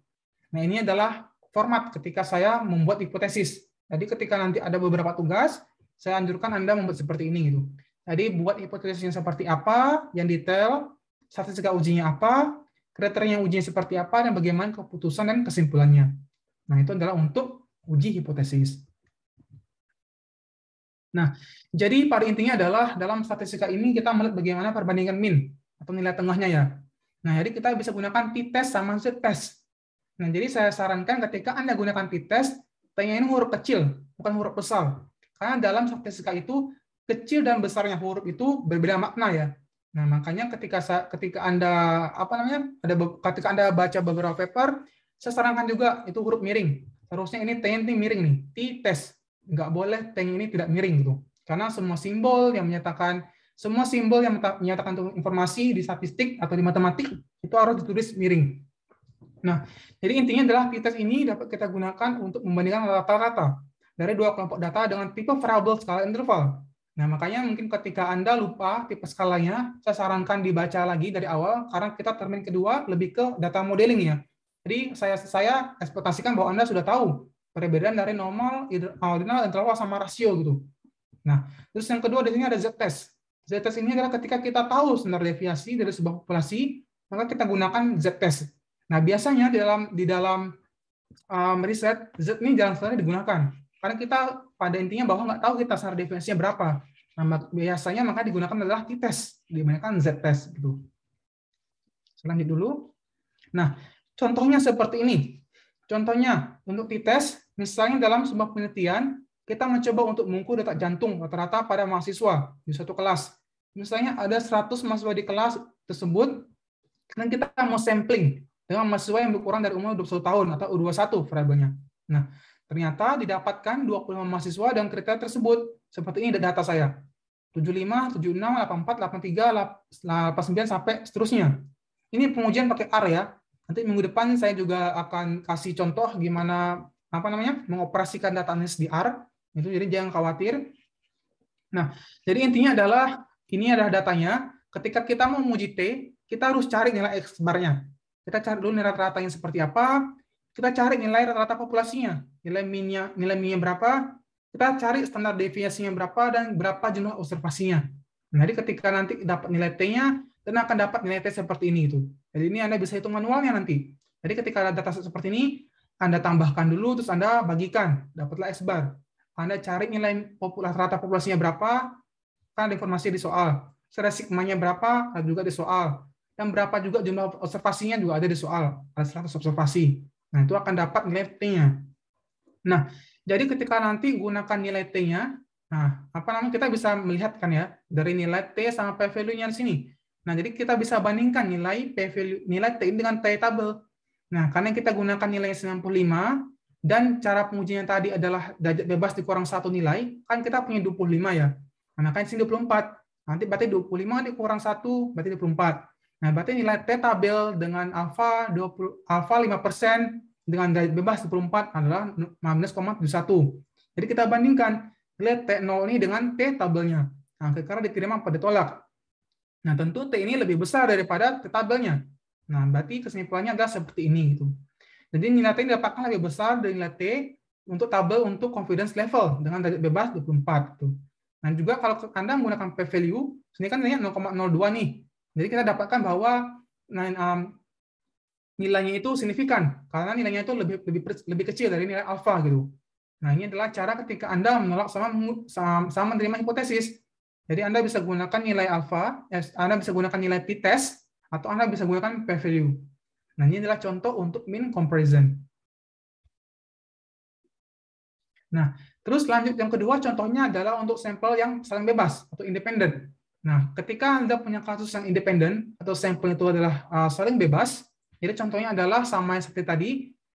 Nah, ini adalah format ketika saya membuat hipotesis. Jadi ketika nanti ada beberapa tugas, saya anjurkan Anda membuat seperti ini gitu. Jadi buat hipotesisnya seperti apa, yang detail, statistika ujinya apa, yang ujinya seperti apa, dan bagaimana keputusan dan kesimpulannya. Nah, itu adalah untuk uji hipotesis. Nah, jadi pada intinya adalah dalam statistika ini kita melihat bagaimana perbandingan min atau nilai tengahnya ya. Nah, jadi kita bisa gunakan t test sama z-test. Nah, jadi saya sarankan ketika Anda gunakan t test ini huruf kecil, bukan huruf besar. Karena dalam statistika itu, kecil dan besarnya huruf itu berbeda makna ya. Nah, makanya ketika ketika Anda apa namanya? ada ketika Anda baca beberapa paper, saya sarankan juga itu huruf miring. Harusnya ini T ini miring nih, T test. Nggak boleh T ini tidak miring gitu. Karena semua simbol yang menyatakan semua simbol yang menyatakan informasi di statistik atau di matematik itu harus ditulis miring. Nah, jadi intinya adalah t-test ini dapat kita gunakan untuk membandingkan rata-rata dari dua kelompok data dengan tipe variabel skala interval. Nah, makanya mungkin ketika Anda lupa tipe skalanya, saya sarankan dibaca lagi dari awal karena kita termin kedua lebih ke data modeling ya. Jadi saya saya ekspektasikan bahwa Anda sudah tahu perbedaan dari normal, ordinal, dan terlalu sama rasio gitu. Nah, terus yang kedua di sini ada z-test. Z-test ini adalah ketika kita tahu standar deviasi dari sebuah populasi, maka kita gunakan z-test. Nah, biasanya di dalam di dalam um, riset z ini jarang sekali digunakan karena kita pada intinya bahwa nggak tahu kita standar deviasinya berapa. Nah, biasanya maka digunakan adalah t-test, dibanyakan z-test gitu. Selanjut dulu. Nah, contohnya seperti ini. Contohnya untuk t-test, misalnya dalam sebuah penelitian, kita mencoba untuk mengukur detak jantung rata-rata pada mahasiswa di satu kelas. Misalnya ada 100 mahasiswa di kelas tersebut, dan kita mau sampling dengan mahasiswa yang berkurang dari umur 21 tahun atau U21 variabelnya. Nah, Ternyata didapatkan 25 mahasiswa dan kriteria tersebut. Seperti ini data saya. 75, 76, 84, 83, 89 sampai seterusnya. Ini pengujian pakai R ya. Nanti minggu depan saya juga akan kasih contoh gimana apa namanya mengoperasikan data analis di R. Itu jadi jangan khawatir. Nah, jadi intinya adalah ini adalah datanya. Ketika kita mau menguji T, kita harus cari nilai X bar-nya. Kita cari dulu nilai rata-ratanya seperti apa, kita cari nilai rata-rata populasinya. Nilai minnya, nilai minnya berapa, kita cari standar deviasinya berapa, dan berapa jumlah observasinya. Nah, jadi ketika nanti dapat nilai T-nya, dan akan dapat nilai T seperti ini. itu. Jadi ini Anda bisa hitung manualnya nanti. Jadi ketika ada data seperti ini, Anda tambahkan dulu, terus Anda bagikan. Dapatlah X-bar. Anda cari nilai populasi, rata populasinya berapa, kan ada informasi di soal. Secara sigmanya berapa, ada juga di soal. Dan berapa juga jumlah observasinya juga ada di soal. Ada 100 observasi. Nah, itu akan dapat nilai T-nya. Nah, jadi ketika nanti gunakan nilai T-nya, nah, apa namanya, kita bisa melihatkan ya, dari nilai T sama P-value-nya di sini. Nah, jadi kita bisa bandingkan nilai P value, nilai T ini dengan T tabel. Nah, karena kita gunakan nilai 95 dan cara pengujinya tadi adalah bebas dikurang satu nilai, kan kita punya 25 ya. Nah, kan sini 24. Nanti berarti 25 dikurang satu berarti 24. Nah, berarti nilai T tabel dengan alfa 20 alfa 5% dengan derajat bebas 24 adalah minus 71. Jadi kita bandingkan nilai T0 ini dengan T tabelnya. Nah, karena diterima pada tolak. Nah, tentu T ini lebih besar daripada T tabelnya. Nah, berarti kesimpulannya adalah seperti ini gitu. Jadi nilai T ini dapatkan lebih besar dari nilai T untuk tabel untuk confidence level dengan derajat bebas 24 gitu. Dan juga kalau Anda menggunakan p value, sini kan nilainya 0,02 nih. Jadi kita dapatkan bahwa um, nilainya itu signifikan karena nilainya itu lebih lebih lebih kecil dari nilai alfa gitu. Nah, ini adalah cara ketika Anda menolak sama sama, menerima hipotesis. Jadi Anda bisa gunakan nilai alfa, eh, Anda bisa gunakan nilai p-test atau Anda bisa gunakan p value. Nah, ini adalah contoh untuk mean comparison. Nah, terus lanjut yang kedua contohnya adalah untuk sampel yang saling bebas atau independen. Nah, ketika Anda punya kasus yang independen atau sampel itu adalah uh, saling bebas, jadi contohnya adalah sama seperti tadi,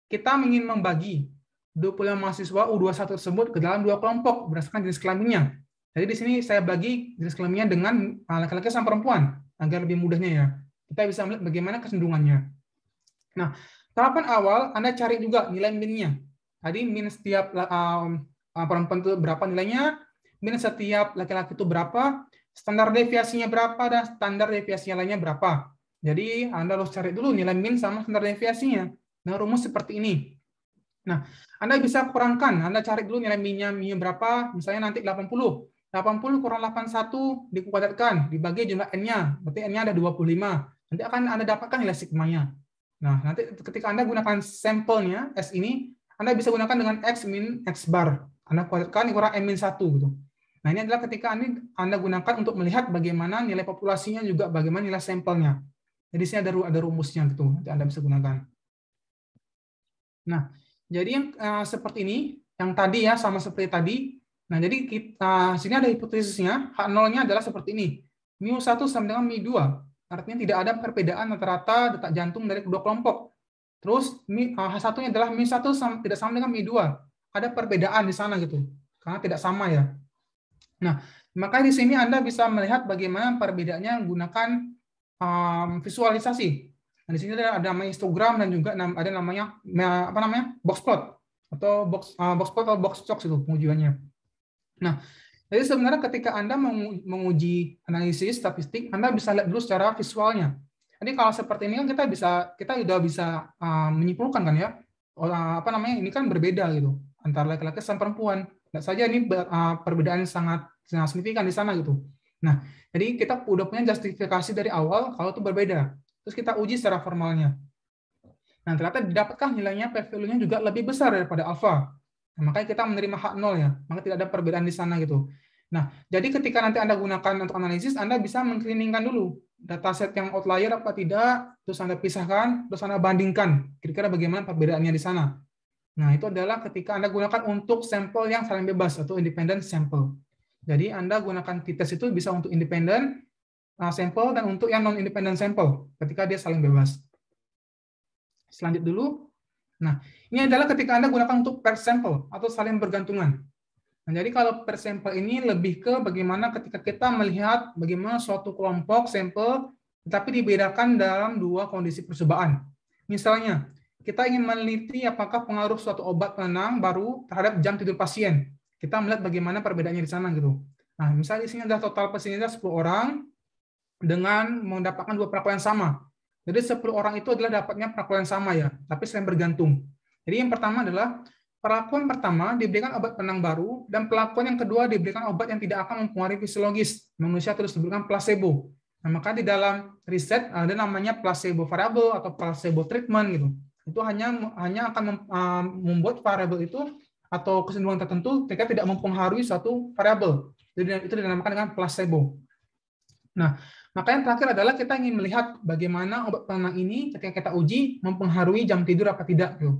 kita ingin membagi 25 mahasiswa U21 tersebut ke dalam dua kelompok berdasarkan jenis kelaminnya. Jadi di sini saya bagi jenis kelaminnya dengan uh, laki-laki sama perempuan agar lebih mudahnya ya. Kita bisa melihat bagaimana kecenderungannya. Nah, tahapan awal Anda cari juga nilai minnya. Tadi min setiap um, uh, perempuan itu berapa nilainya, min setiap laki-laki itu berapa, standar deviasinya berapa dan standar deviasinya lainnya berapa. Jadi Anda harus cari dulu nilai min sama standar deviasinya. Nah, rumus seperti ini. Nah, Anda bisa kurangkan. Anda cari dulu nilai minnya, minnya berapa. Misalnya nanti 80. 80 kurang 81 dikuadratkan, dibagi jumlah N-nya. Berarti N-nya ada 25. Nanti akan Anda dapatkan nilai sigma nya. Nah, nanti ketika Anda gunakan sampelnya, S ini, Anda bisa gunakan dengan X min X bar. Anda kuadratkan kurang N min 1. Gitu. Nah ini adalah ketika Anda gunakan untuk melihat bagaimana nilai populasinya juga bagaimana nilai sampelnya. Jadi sini ada ada rumusnya gitu, nanti Anda bisa gunakan. Nah, jadi yang uh, seperti ini, yang tadi ya sama seperti tadi. Nah, jadi kita uh, eh, sini ada hipotesisnya, H0-nya adalah seperti ini. Mu 1 sama dengan mu 2. Artinya tidak ada perbedaan rata-rata detak jantung dari kedua kelompok. Terus H1-nya eh, adalah mu 1 tidak sama dengan mu 2. Ada perbedaan di sana gitu. Karena tidak sama ya. Nah, maka di sini Anda bisa melihat bagaimana perbedaannya menggunakan um, visualisasi. Nah, di sini ada, ada namanya histogram dan juga ada namanya apa namanya? box plot atau box uh, box plot atau box chalk itu pengujiannya. Nah, jadi sebenarnya ketika Anda menguji analisis statistik, Anda bisa lihat dulu secara visualnya. Jadi kalau seperti ini kan kita bisa kita sudah bisa uh, menyimpulkan kan ya, uh, apa namanya ini kan berbeda gitu antara laki-laki sama perempuan saja ini ah, perbedaan sangat signifikan di sana gitu. Nah, jadi kita udah punya justifikasi dari awal kalau itu berbeda. Terus kita uji secara formalnya. Nah, ternyata didapatkah nilainya p value-nya juga lebih besar daripada alfa. Nah, makanya kita menerima hak nol ya, maka tidak ada perbedaan di sana gitu. Nah, jadi ketika nanti Anda gunakan untuk analisis, Anda bisa mengkliningkan dulu dataset yang outlier apa tidak, terus Anda pisahkan, terus Anda bandingkan kira-kira bagaimana perbedaannya di sana. Nah, itu adalah ketika Anda gunakan untuk sampel yang saling bebas atau independent sample. Jadi Anda gunakan t-test itu bisa untuk independent uh, sampel dan untuk yang non-independent sample ketika dia saling bebas. Selanjut dulu. Nah, ini adalah ketika Anda gunakan untuk per sample atau saling bergantungan. Nah, jadi kalau per sample ini lebih ke bagaimana ketika kita melihat bagaimana suatu kelompok sampel tetapi dibedakan dalam dua kondisi percobaan. Misalnya, kita ingin meneliti apakah pengaruh suatu obat penenang baru terhadap jam tidur pasien. Kita melihat bagaimana perbedaannya di sana gitu. Nah, misalnya di sini ada total pasiennya 10 orang dengan mendapatkan dua perlakuan sama. Jadi 10 orang itu adalah dapatnya perlakuan sama ya, tapi selain bergantung. Jadi yang pertama adalah perlakuan pertama diberikan obat penenang baru dan perlakuan yang kedua diberikan obat yang tidak akan mempengaruhi fisiologis. Manusia terus diberikan placebo. Nah, maka di dalam riset ada namanya placebo variable atau placebo treatment gitu itu hanya hanya akan ah, membuat variabel itu atau kesenjangan tertentu ketika tidak mempengaruhi suatu variabel. Jadi itu dinamakan dengan placebo. Nah, maka yang terakhir adalah kita ingin melihat bagaimana obat penenang ini ketika kita uji mempengaruhi jam tidur apa tidak. Tuh.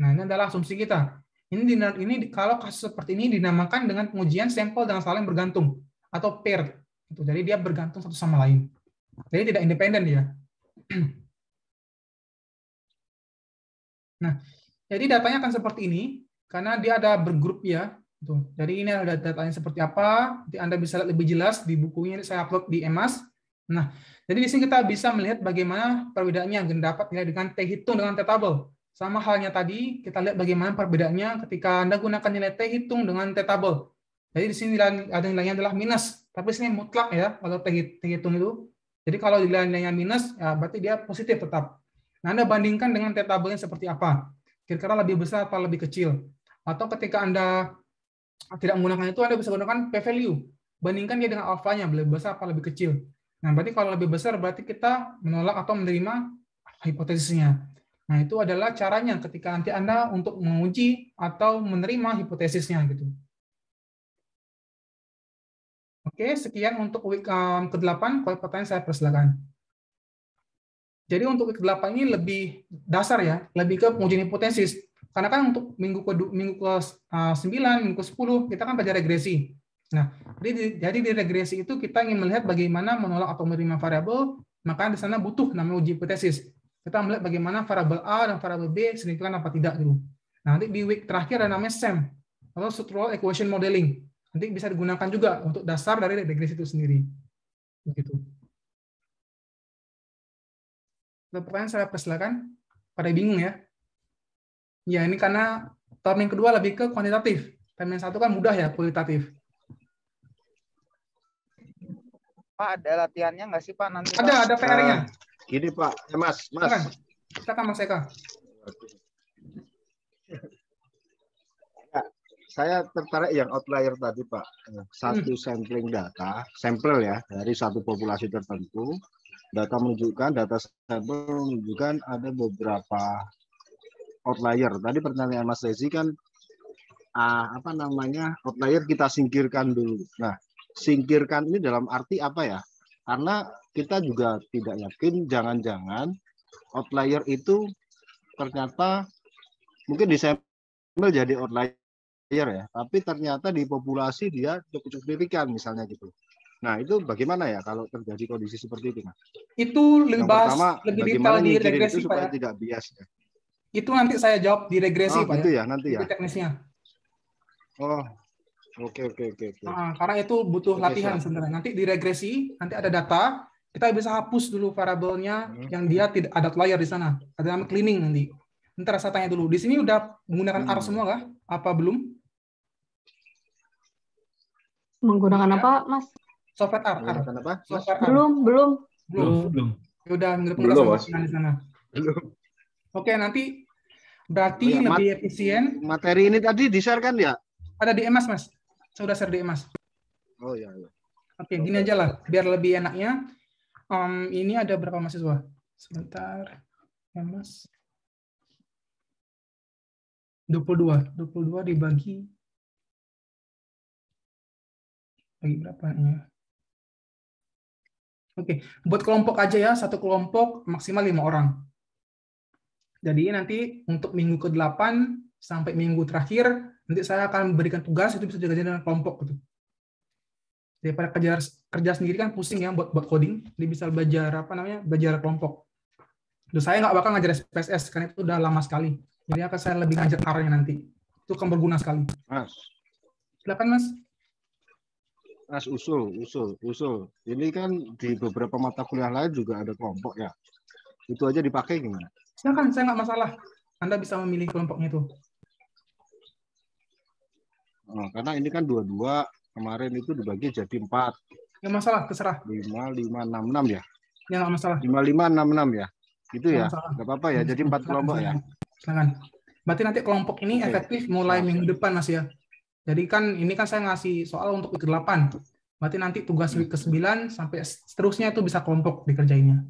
Nah, ini adalah asumsi kita. Ini, ini kalau kasus seperti ini dinamakan dengan pengujian sampel dengan saling bergantung atau paired. Jadi dia bergantung satu sama lain. Jadi tidak independen ya. <clears throat> Nah, jadi datanya akan seperti ini karena dia ada bergrup ya. Tuh. Gitu. Jadi ini ada datanya seperti apa. Nanti Anda bisa lihat lebih jelas di bukunya ini saya upload di EMAS. Nah, jadi di sini kita bisa melihat bagaimana perbedaannya yang dapat nilai dengan T hitung dengan T table. Sama halnya tadi, kita lihat bagaimana perbedaannya ketika Anda gunakan nilai T hitung dengan T table. Jadi di sini ada nilainya adalah minus, tapi sini mutlak ya kalau T hitung itu. Jadi kalau nilainya minus, ya berarti dia positif tetap. Nah, Anda bandingkan dengan tetabelnya tabelnya seperti apa. Kira-kira lebih besar atau lebih kecil. Atau ketika Anda tidak menggunakan itu, Anda bisa gunakan p-value. Bandingkan dia dengan alfanya, lebih besar atau lebih kecil. Nah, berarti kalau lebih besar, berarti kita menolak atau menerima hipotesisnya. Nah, itu adalah caranya ketika nanti Anda untuk menguji atau menerima hipotesisnya. gitu. Oke, sekian untuk week um, ke-8. Kalau pertanyaan saya persilakan. Jadi untuk ke-8 ini lebih dasar ya, lebih ke pengujian hipotesis. Karena kan untuk minggu ke minggu ke 9, eh, minggu ke 10 kita kan belajar regresi. Nah, jadi di, jadi di regresi itu kita ingin melihat bagaimana menolak atau menerima variabel, maka di sana butuh namanya uji hipotesis. Kita melihat bagaimana variabel A dan variabel B signifikan apa tidak dulu. Nah, nanti di week terakhir ada namanya SEM atau structural equation modeling. Nanti bisa digunakan juga untuk dasar dari regresi itu sendiri. Begitu. Nah, Pertanyaan saya persilakan. Pada bingung ya? Ya, ini karena term yang kedua lebih ke kuantitatif. Term yang satu kan mudah ya, kualitatif. Pak, ada latihannya nggak sih Pak nanti? Ada, ada PR-nya. Uh, eh, ini Pak, Eh, Mas, Mas. Silakan, Silakan Mas Eka. saya tertarik yang outlier tadi Pak. Eh, satu hmm. sampling data, sampel ya, dari satu populasi tertentu, data menunjukkan data sampel menunjukkan ada beberapa outlier. Tadi pertanyaan Mas Desi kan ah, apa namanya outlier kita singkirkan dulu. Nah, singkirkan ini dalam arti apa ya? Karena kita juga tidak yakin jangan-jangan outlier itu ternyata mungkin di sampel jadi outlier ya, tapi ternyata di populasi dia cukup signifikan misalnya gitu. Nah, itu bagaimana ya kalau terjadi kondisi seperti itu, Mas? Itu lebih bahas pertama, lebih detail di regresi, itu supaya ya. tidak bias ya. Itu nanti saya jawab di regresi, oh, Pak. Itu ya. ya, nanti ya. teknisnya. Oh. Oke, oke, oke, nah, karena itu butuh okay, latihan siap. sebenarnya. Nanti di regresi, nanti ada data, kita bisa hapus dulu variabelnya hmm. yang dia tidak ada layer di sana. Ada nama cleaning nanti. Ntar saya tanya dulu. Di sini udah menggunakan hmm. R semua kah? Apa belum? Menggunakan ya. apa, Mas? Sofet art. art. Apa? Sofet art. Belum, belum. Belum, belum. Ya udah menurut di sana. Belum. Oke, nanti berarti oh ya, lebih mat efisien. Materi ini tadi di-share kan ya? Ada di emas, Mas. Sudah udah share di emas. Oh iya, iya. Oke, okay, gini aja lah, biar lebih enaknya. Um, ini ada berapa mahasiswa? Sebentar, ya mas. 22, 22 dibagi. Bagi berapa ya? Oke, buat kelompok aja ya, satu kelompok maksimal lima orang. Jadi nanti untuk minggu ke-8 sampai minggu terakhir, nanti saya akan berikan tugas itu bisa jaga dengan kelompok gitu. Daripada kerja kerja sendiri kan pusing ya buat buat coding, jadi bisa belajar apa namanya belajar kelompok. Terus saya nggak bakal ngajar SPSS karena itu udah lama sekali. Jadi akan saya lebih ngajar karanya nanti. Itu akan berguna sekali. Mas. Silakan Mas. Mas usul, usul, usul. Ini kan di beberapa mata kuliah lain juga ada kelompok ya. Itu aja dipakai gimana? Silakan, saya nggak masalah. Anda bisa memilih kelompoknya itu. Nah, karena ini kan dua-dua kemarin itu dibagi jadi empat. Nggak masalah, terserah. Lima, lima, enam, enam ya. Ya nggak masalah. Lima, lima, enam, enam ya. Itu ya, nggak apa-apa ya. Jadi empat kelompok ya. Silakan. Berarti nanti kelompok ini efektif mulai minggu depan mas ya. Jadi kan ini kan saya ngasih soal untuk week 8. Berarti nanti tugas week ke-9 sampai seterusnya itu bisa kelompok dikerjainnya.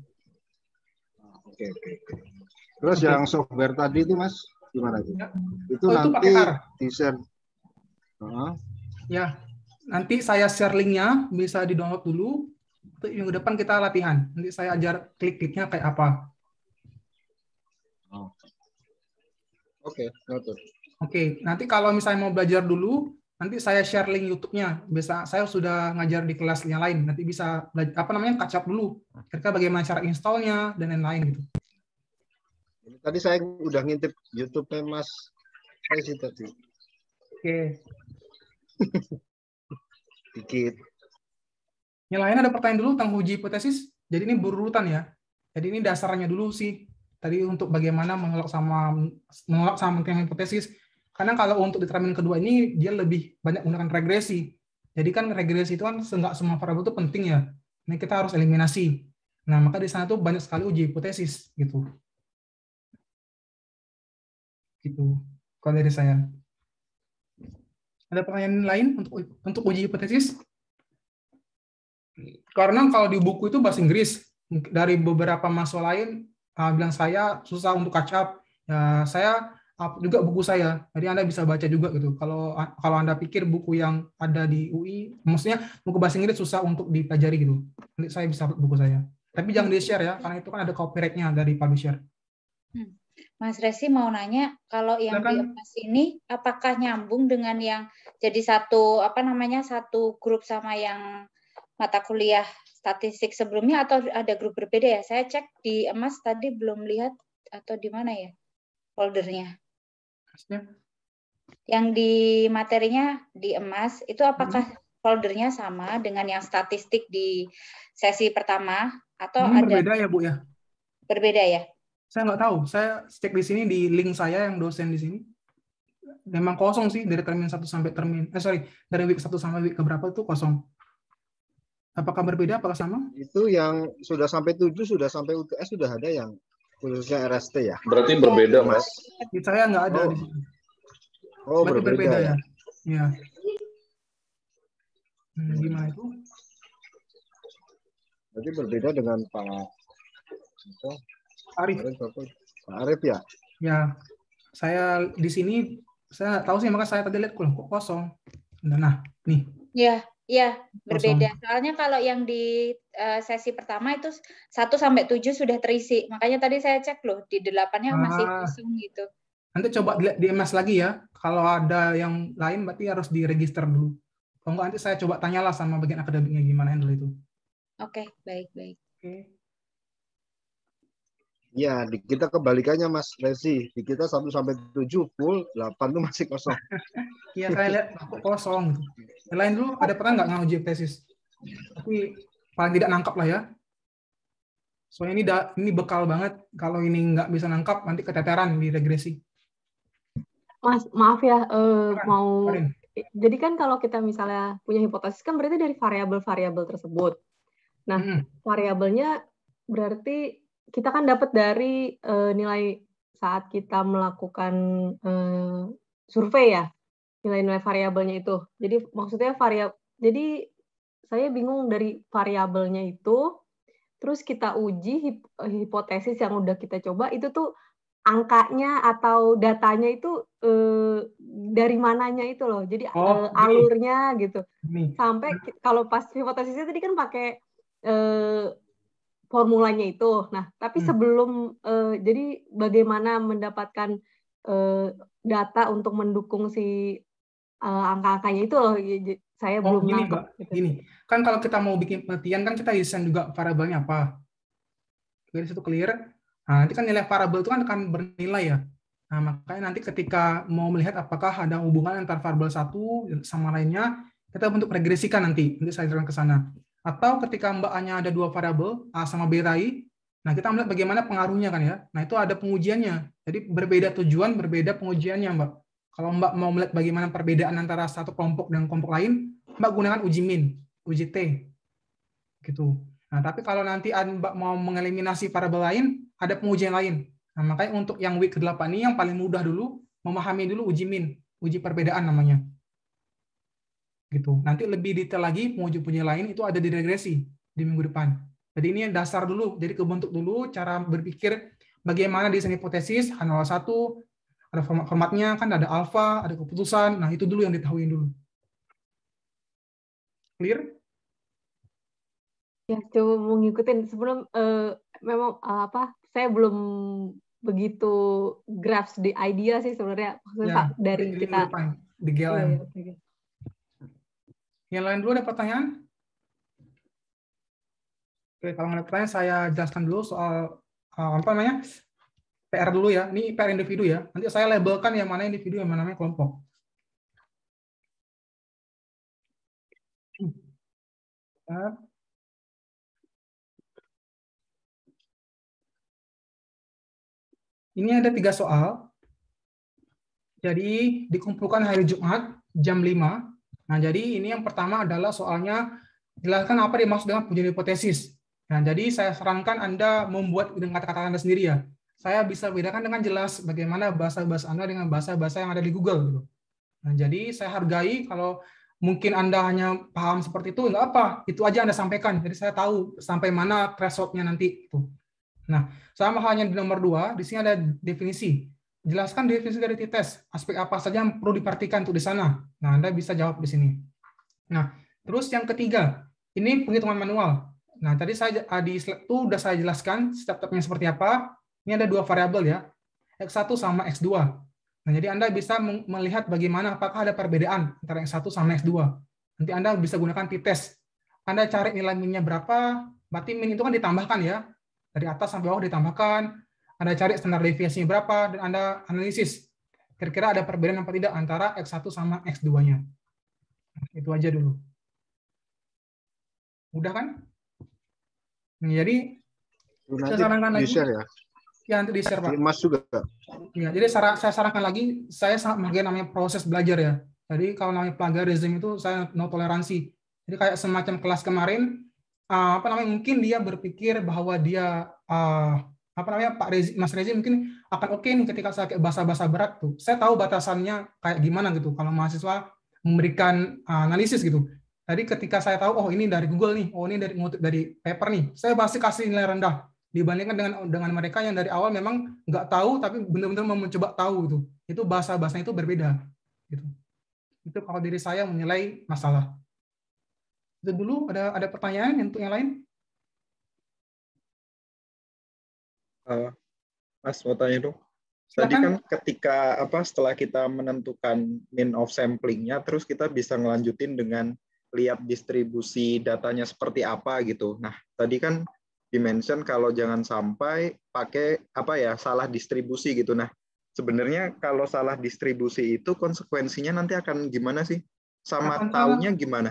Ah, oke, oke, oke. Terus oke. yang software tadi itu Mas gimana itu? Ya. Itu oh, nanti di Uh -huh. Ya, nanti saya share linknya bisa di download dulu. Untuk minggu depan kita latihan. Nanti saya ajar klik-kliknya kayak apa. Oh. Oke, oke. okay, Oke, okay. nanti kalau misalnya mau belajar dulu, nanti saya share link YouTube-nya. Bisa, saya sudah ngajar di kelasnya lain. Nanti bisa apa namanya catch dulu. Kira-kira bagaimana cara installnya dan lain-lain gitu. Tadi saya udah ngintip YouTube-nya Mas Resi tadi. Oke. Okay. <laughs> Dikit. Yang lain ada pertanyaan dulu tentang uji hipotesis. Jadi ini berurutan ya. Jadi ini dasarnya dulu sih. Tadi untuk bagaimana mengelak sama mengelak sama hipotesis karena kalau untuk determinan kedua ini dia lebih banyak menggunakan regresi. Jadi kan regresi itu kan nggak semua variabel itu penting ya. Ini kita harus eliminasi. Nah, maka di sana tuh banyak sekali uji hipotesis gitu. Gitu. Kalau dari saya. Ada pertanyaan lain untuk untuk uji hipotesis? Karena kalau di buku itu bahasa Inggris, dari beberapa masalah lain ah, bilang saya susah untuk kacap. Ya, saya juga buku saya. Jadi Anda bisa baca juga gitu. Kalau kalau Anda pikir buku yang ada di UI, maksudnya buku bahasa Inggris susah untuk dipelajari gitu. Nanti saya bisa buku saya. Tapi jangan di-share ya, karena itu kan ada copyright-nya dari publisher. Hmm. Mas Resi mau nanya, kalau yang di emas ini apakah nyambung dengan yang jadi satu apa namanya satu grup sama yang mata kuliah statistik sebelumnya atau ada grup berbeda ya? Saya cek di emas tadi belum lihat atau di mana ya foldernya emasnya? Yang di materinya di emas itu apakah hmm. foldernya sama dengan yang statistik di sesi pertama atau hmm, ada berbeda ya bu ya? Berbeda ya. Saya nggak tahu. Saya cek di sini di link saya yang dosen di sini. Memang kosong sih dari termin satu sampai termin eh sorry dari week satu sampai week keberapa itu kosong. Apakah berbeda apakah sama? Itu yang sudah sampai 7 sudah sampai UTS sudah ada yang khususnya RST ya. Berarti berbeda, Mas. Di saya nggak ada. Oh, oh berbeda, berbeda ya. Ya. Iya. Hmm, gimana itu? Berarti berbeda dengan Pak Arif. Pak Arif ya? Ya. Saya di sini saya tahu sih maka saya tadi lihat kok kosong. Nah, nah nih. Iya. Iya, berbeda. Soalnya kalau yang di eh, sesi pertama itu 1 sampai 7 sudah terisi. Makanya tadi saya cek loh di delapannya masih ah. kosong gitu. Nanti coba di MS lagi ya. Kalau ada yang lain berarti harus diregister dulu. Kalau enggak nanti saya coba tanyalah sama bagian akademiknya gimana handle itu. Oke, okay, baik-baik. Oke. Okay. Ya, di kita kebalikannya Mas Resi. Di kita satu sampai tujuh full, 8 tuh masih kosong. <laughs> Iya, saya lihat aku kosong. Selain dulu ada pernah nggak ngaji tesis? Tapi paling tidak nangkap lah ya. Soalnya ini da, ini bekal banget. Kalau ini nggak bisa nangkap, nanti keteteran di regresi. Mas, maaf ya, uh, eh, Karin, mau. Karin. Jadi kan kalau kita misalnya punya hipotesis kan berarti dari variabel-variabel tersebut. Nah, hmm. variabelnya berarti kita kan dapat dari uh, nilai saat kita melakukan uh, survei ya nilai-nilai variabelnya itu. Jadi maksudnya variab jadi saya bingung dari variabelnya itu terus kita uji hip eh, hipotesis yang udah kita coba itu tuh angkanya atau datanya itu eh, dari mananya itu loh. Jadi oh, alurnya nih. gitu. Nih. Sampai kalau pas hipotesisnya tadi kan pakai eh, formulanya itu. Nah, tapi hmm. sebelum uh, jadi bagaimana mendapatkan uh, data untuk mendukung si uh, angka-angkanya itu loh iya, saya oh, belum ini, nangkep. Gitu. Ini, kan kalau kita mau bikin penelitian kan kita desain juga variabelnya apa. Jadi satu clear. Nah, nanti kan nilai variabel itu kan akan bernilai ya. Nah, makanya nanti ketika mau melihat apakah ada hubungan antar variabel satu sama lainnya, kita bentuk regresikan nanti. Nanti saya jalan ke sana. Atau ketika Mbak hanya ada dua variabel, A sama B rai, nah kita melihat bagaimana pengaruhnya kan ya. Nah itu ada pengujiannya. Jadi berbeda tujuan, berbeda pengujiannya Mbak. Kalau Mbak mau melihat bagaimana perbedaan antara satu kelompok dengan kelompok lain, Mbak gunakan uji min, uji T. Gitu. Nah, tapi kalau nanti Mbak mau mengeliminasi variabel lain, ada pengujian lain. Nah, makanya untuk yang week ke-8 ini yang paling mudah dulu memahami dulu uji min, uji perbedaan namanya gitu. Nanti lebih detail lagi mau punya lain itu ada di regresi di minggu depan. Jadi ini yang dasar dulu, jadi kebentuk dulu cara berpikir bagaimana desain hipotesis, analisa satu ada format formatnya, kan ada alfa, ada keputusan, nah itu dulu yang diketahui dulu. Clear? Ya, coba mau ngikutin. Sebelum uh, memang uh, apa, saya belum begitu graphs di idea sih sebenarnya. Maksudnya ya, Pak, dari kita... di GLM. Ya, ya, yang lain dulu ada pertanyaan? Oke, kalau ada pertanyaan saya jelaskan dulu soal eh, apa namanya PR dulu ya. Ini PR individu ya. Nanti saya labelkan yang mana individu, yang mana kelompok. Ini ada tiga soal. Jadi dikumpulkan hari Jumat jam 5 Nah, jadi ini yang pertama adalah soalnya jelaskan apa dimaksud dengan punya hipotesis. Nah, jadi saya sarankan Anda membuat dengan kata-kata Anda sendiri ya. Saya bisa bedakan dengan jelas bagaimana bahasa-bahasa Anda dengan bahasa-bahasa yang ada di Google. Gitu. Nah, jadi saya hargai kalau mungkin Anda hanya paham seperti itu, nggak apa. Itu aja Anda sampaikan. Jadi saya tahu sampai mana threshold-nya nanti. Gitu. Nah, sama halnya di nomor dua, di sini ada definisi jelaskan definisi dari t-test. Aspek apa saja yang perlu diperhatikan untuk di sana. Nah, Anda bisa jawab di sini. Nah, terus yang ketiga, ini penghitungan manual. Nah, tadi saya ah, di slide itu sudah saya jelaskan setiap stepnya seperti apa. Ini ada dua variabel ya, X1 sama X2. Nah, jadi Anda bisa melihat bagaimana apakah ada perbedaan antara X1 sama X2. Nanti Anda bisa gunakan t-test. Anda cari nilai minnya berapa, berarti min itu kan ditambahkan ya. Dari atas sampai bawah ditambahkan, anda cari standar deviasinya berapa, dan Anda analisis kira-kira ada perbedaan apa tidak antara X1 sama X2-nya. Nah, itu aja dulu. Mudah kan? Nah, jadi, saya sarankan lagi. ya? Ya, nanti di-share, Pak. Mas juga. Ya, jadi saya sarankan lagi, saya sangat menghargai namanya proses belajar ya. Jadi kalau namanya plagiarism itu saya no toleransi. Jadi kayak semacam kelas kemarin, ah, apa namanya mungkin dia berpikir bahwa dia ah, apa namanya Pak Rezi, Mas Rezi mungkin akan oke okay nih ketika saya bahasa-bahasa berat tuh. Saya tahu batasannya kayak gimana gitu kalau mahasiswa memberikan ah, analisis gitu. Tadi ketika saya tahu oh ini dari Google nih, oh ini dari dari paper nih, saya pasti kasih nilai rendah dibandingkan dengan dengan mereka yang dari awal memang nggak tahu tapi benar-benar mau mencoba tahu gitu. Itu bahasa-bahasanya itu berbeda gitu. Itu kalau diri saya menilai masalah. Itu dulu ada ada pertanyaan untuk yang lain? Eh, mas mau tanya dong. Tadi kan ketika apa setelah kita menentukan mean of samplingnya, terus kita bisa ngelanjutin dengan lihat distribusi datanya seperti apa gitu. Nah tadi kan dimention kalau jangan sampai pakai apa ya salah distribusi gitu. Nah sebenarnya kalau salah distribusi itu konsekuensinya nanti akan gimana sih? Sama tahunnya taunya gimana?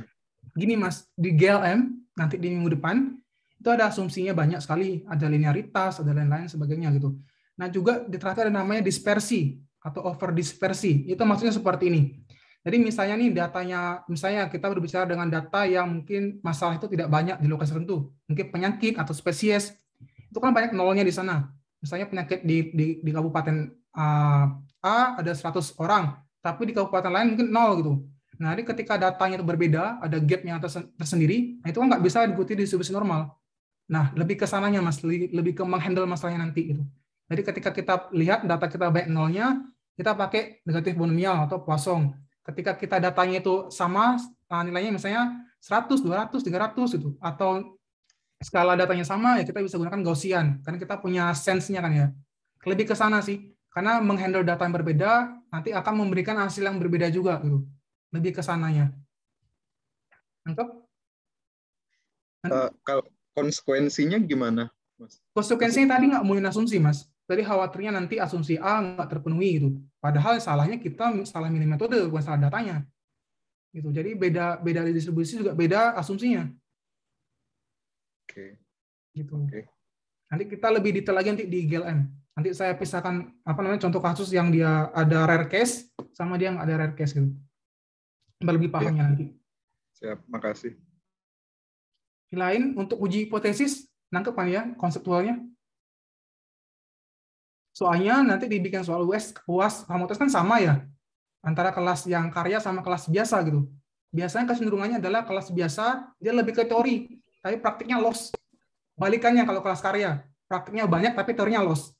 Gini mas di GLM nanti di minggu depan itu ada asumsinya banyak sekali, ada linearitas, ada lain-lain sebagainya gitu. Nah juga di terakhir ada namanya dispersi atau over dispersi. Itu maksudnya seperti ini. Jadi misalnya nih datanya, misalnya kita berbicara dengan data yang mungkin masalah itu tidak banyak di lokasi tertentu, mungkin penyakit atau spesies, itu kan banyak nolnya di sana. Misalnya penyakit di, di, di kabupaten uh, A ada 100 orang, tapi di kabupaten lain mungkin nol gitu. Nah, jadi ketika datanya itu berbeda, ada gap yang tersendiri, nah itu kan nggak bisa diikuti distribusi normal. Nah, lebih ke sananya Mas, lebih ke menghandle masalahnya nanti gitu. Jadi ketika kita lihat data kita baik nolnya, kita pakai negatif binomial atau kosong. Ketika kita datanya itu sama ah, nilainya misalnya 100, 200, 300 gitu atau skala datanya sama ya kita bisa gunakan Gaussian karena kita punya sense-nya kan ya. Lebih ke sana sih. Karena menghandle data yang berbeda nanti akan memberikan hasil yang berbeda juga gitu. Lebih ke sananya. Uh, kalau konsekuensinya gimana mas konsekuensinya tadi nggak mau asumsi mas tadi khawatirnya nanti asumsi A nggak terpenuhi gitu padahal salahnya kita salah milih metode bukan salah datanya gitu jadi beda beda distribusi juga beda asumsinya oke gitu okay. nanti kita lebih detail lagi nanti di GLM nanti saya pisahkan apa namanya contoh kasus yang dia ada rare case sama dia yang ada rare case gitu lebih pahamnya nanti siap makasih lain untuk uji hipotesis, nangkep kan ya konseptualnya? Soalnya nanti dibikin soal US, UAS kamu tes kan sama ya, antara kelas yang karya sama kelas biasa gitu. Biasanya kecenderungannya adalah kelas biasa, dia lebih ke teori, tapi praktiknya loss. Balikannya kalau kelas karya, praktiknya banyak tapi teorinya loss.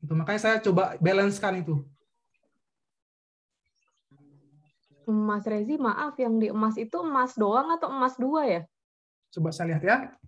Itu makanya saya coba balance kan itu. Mas Rezi, maaf yang di emas itu emas doang atau emas dua ya? Coba saya lihat ya.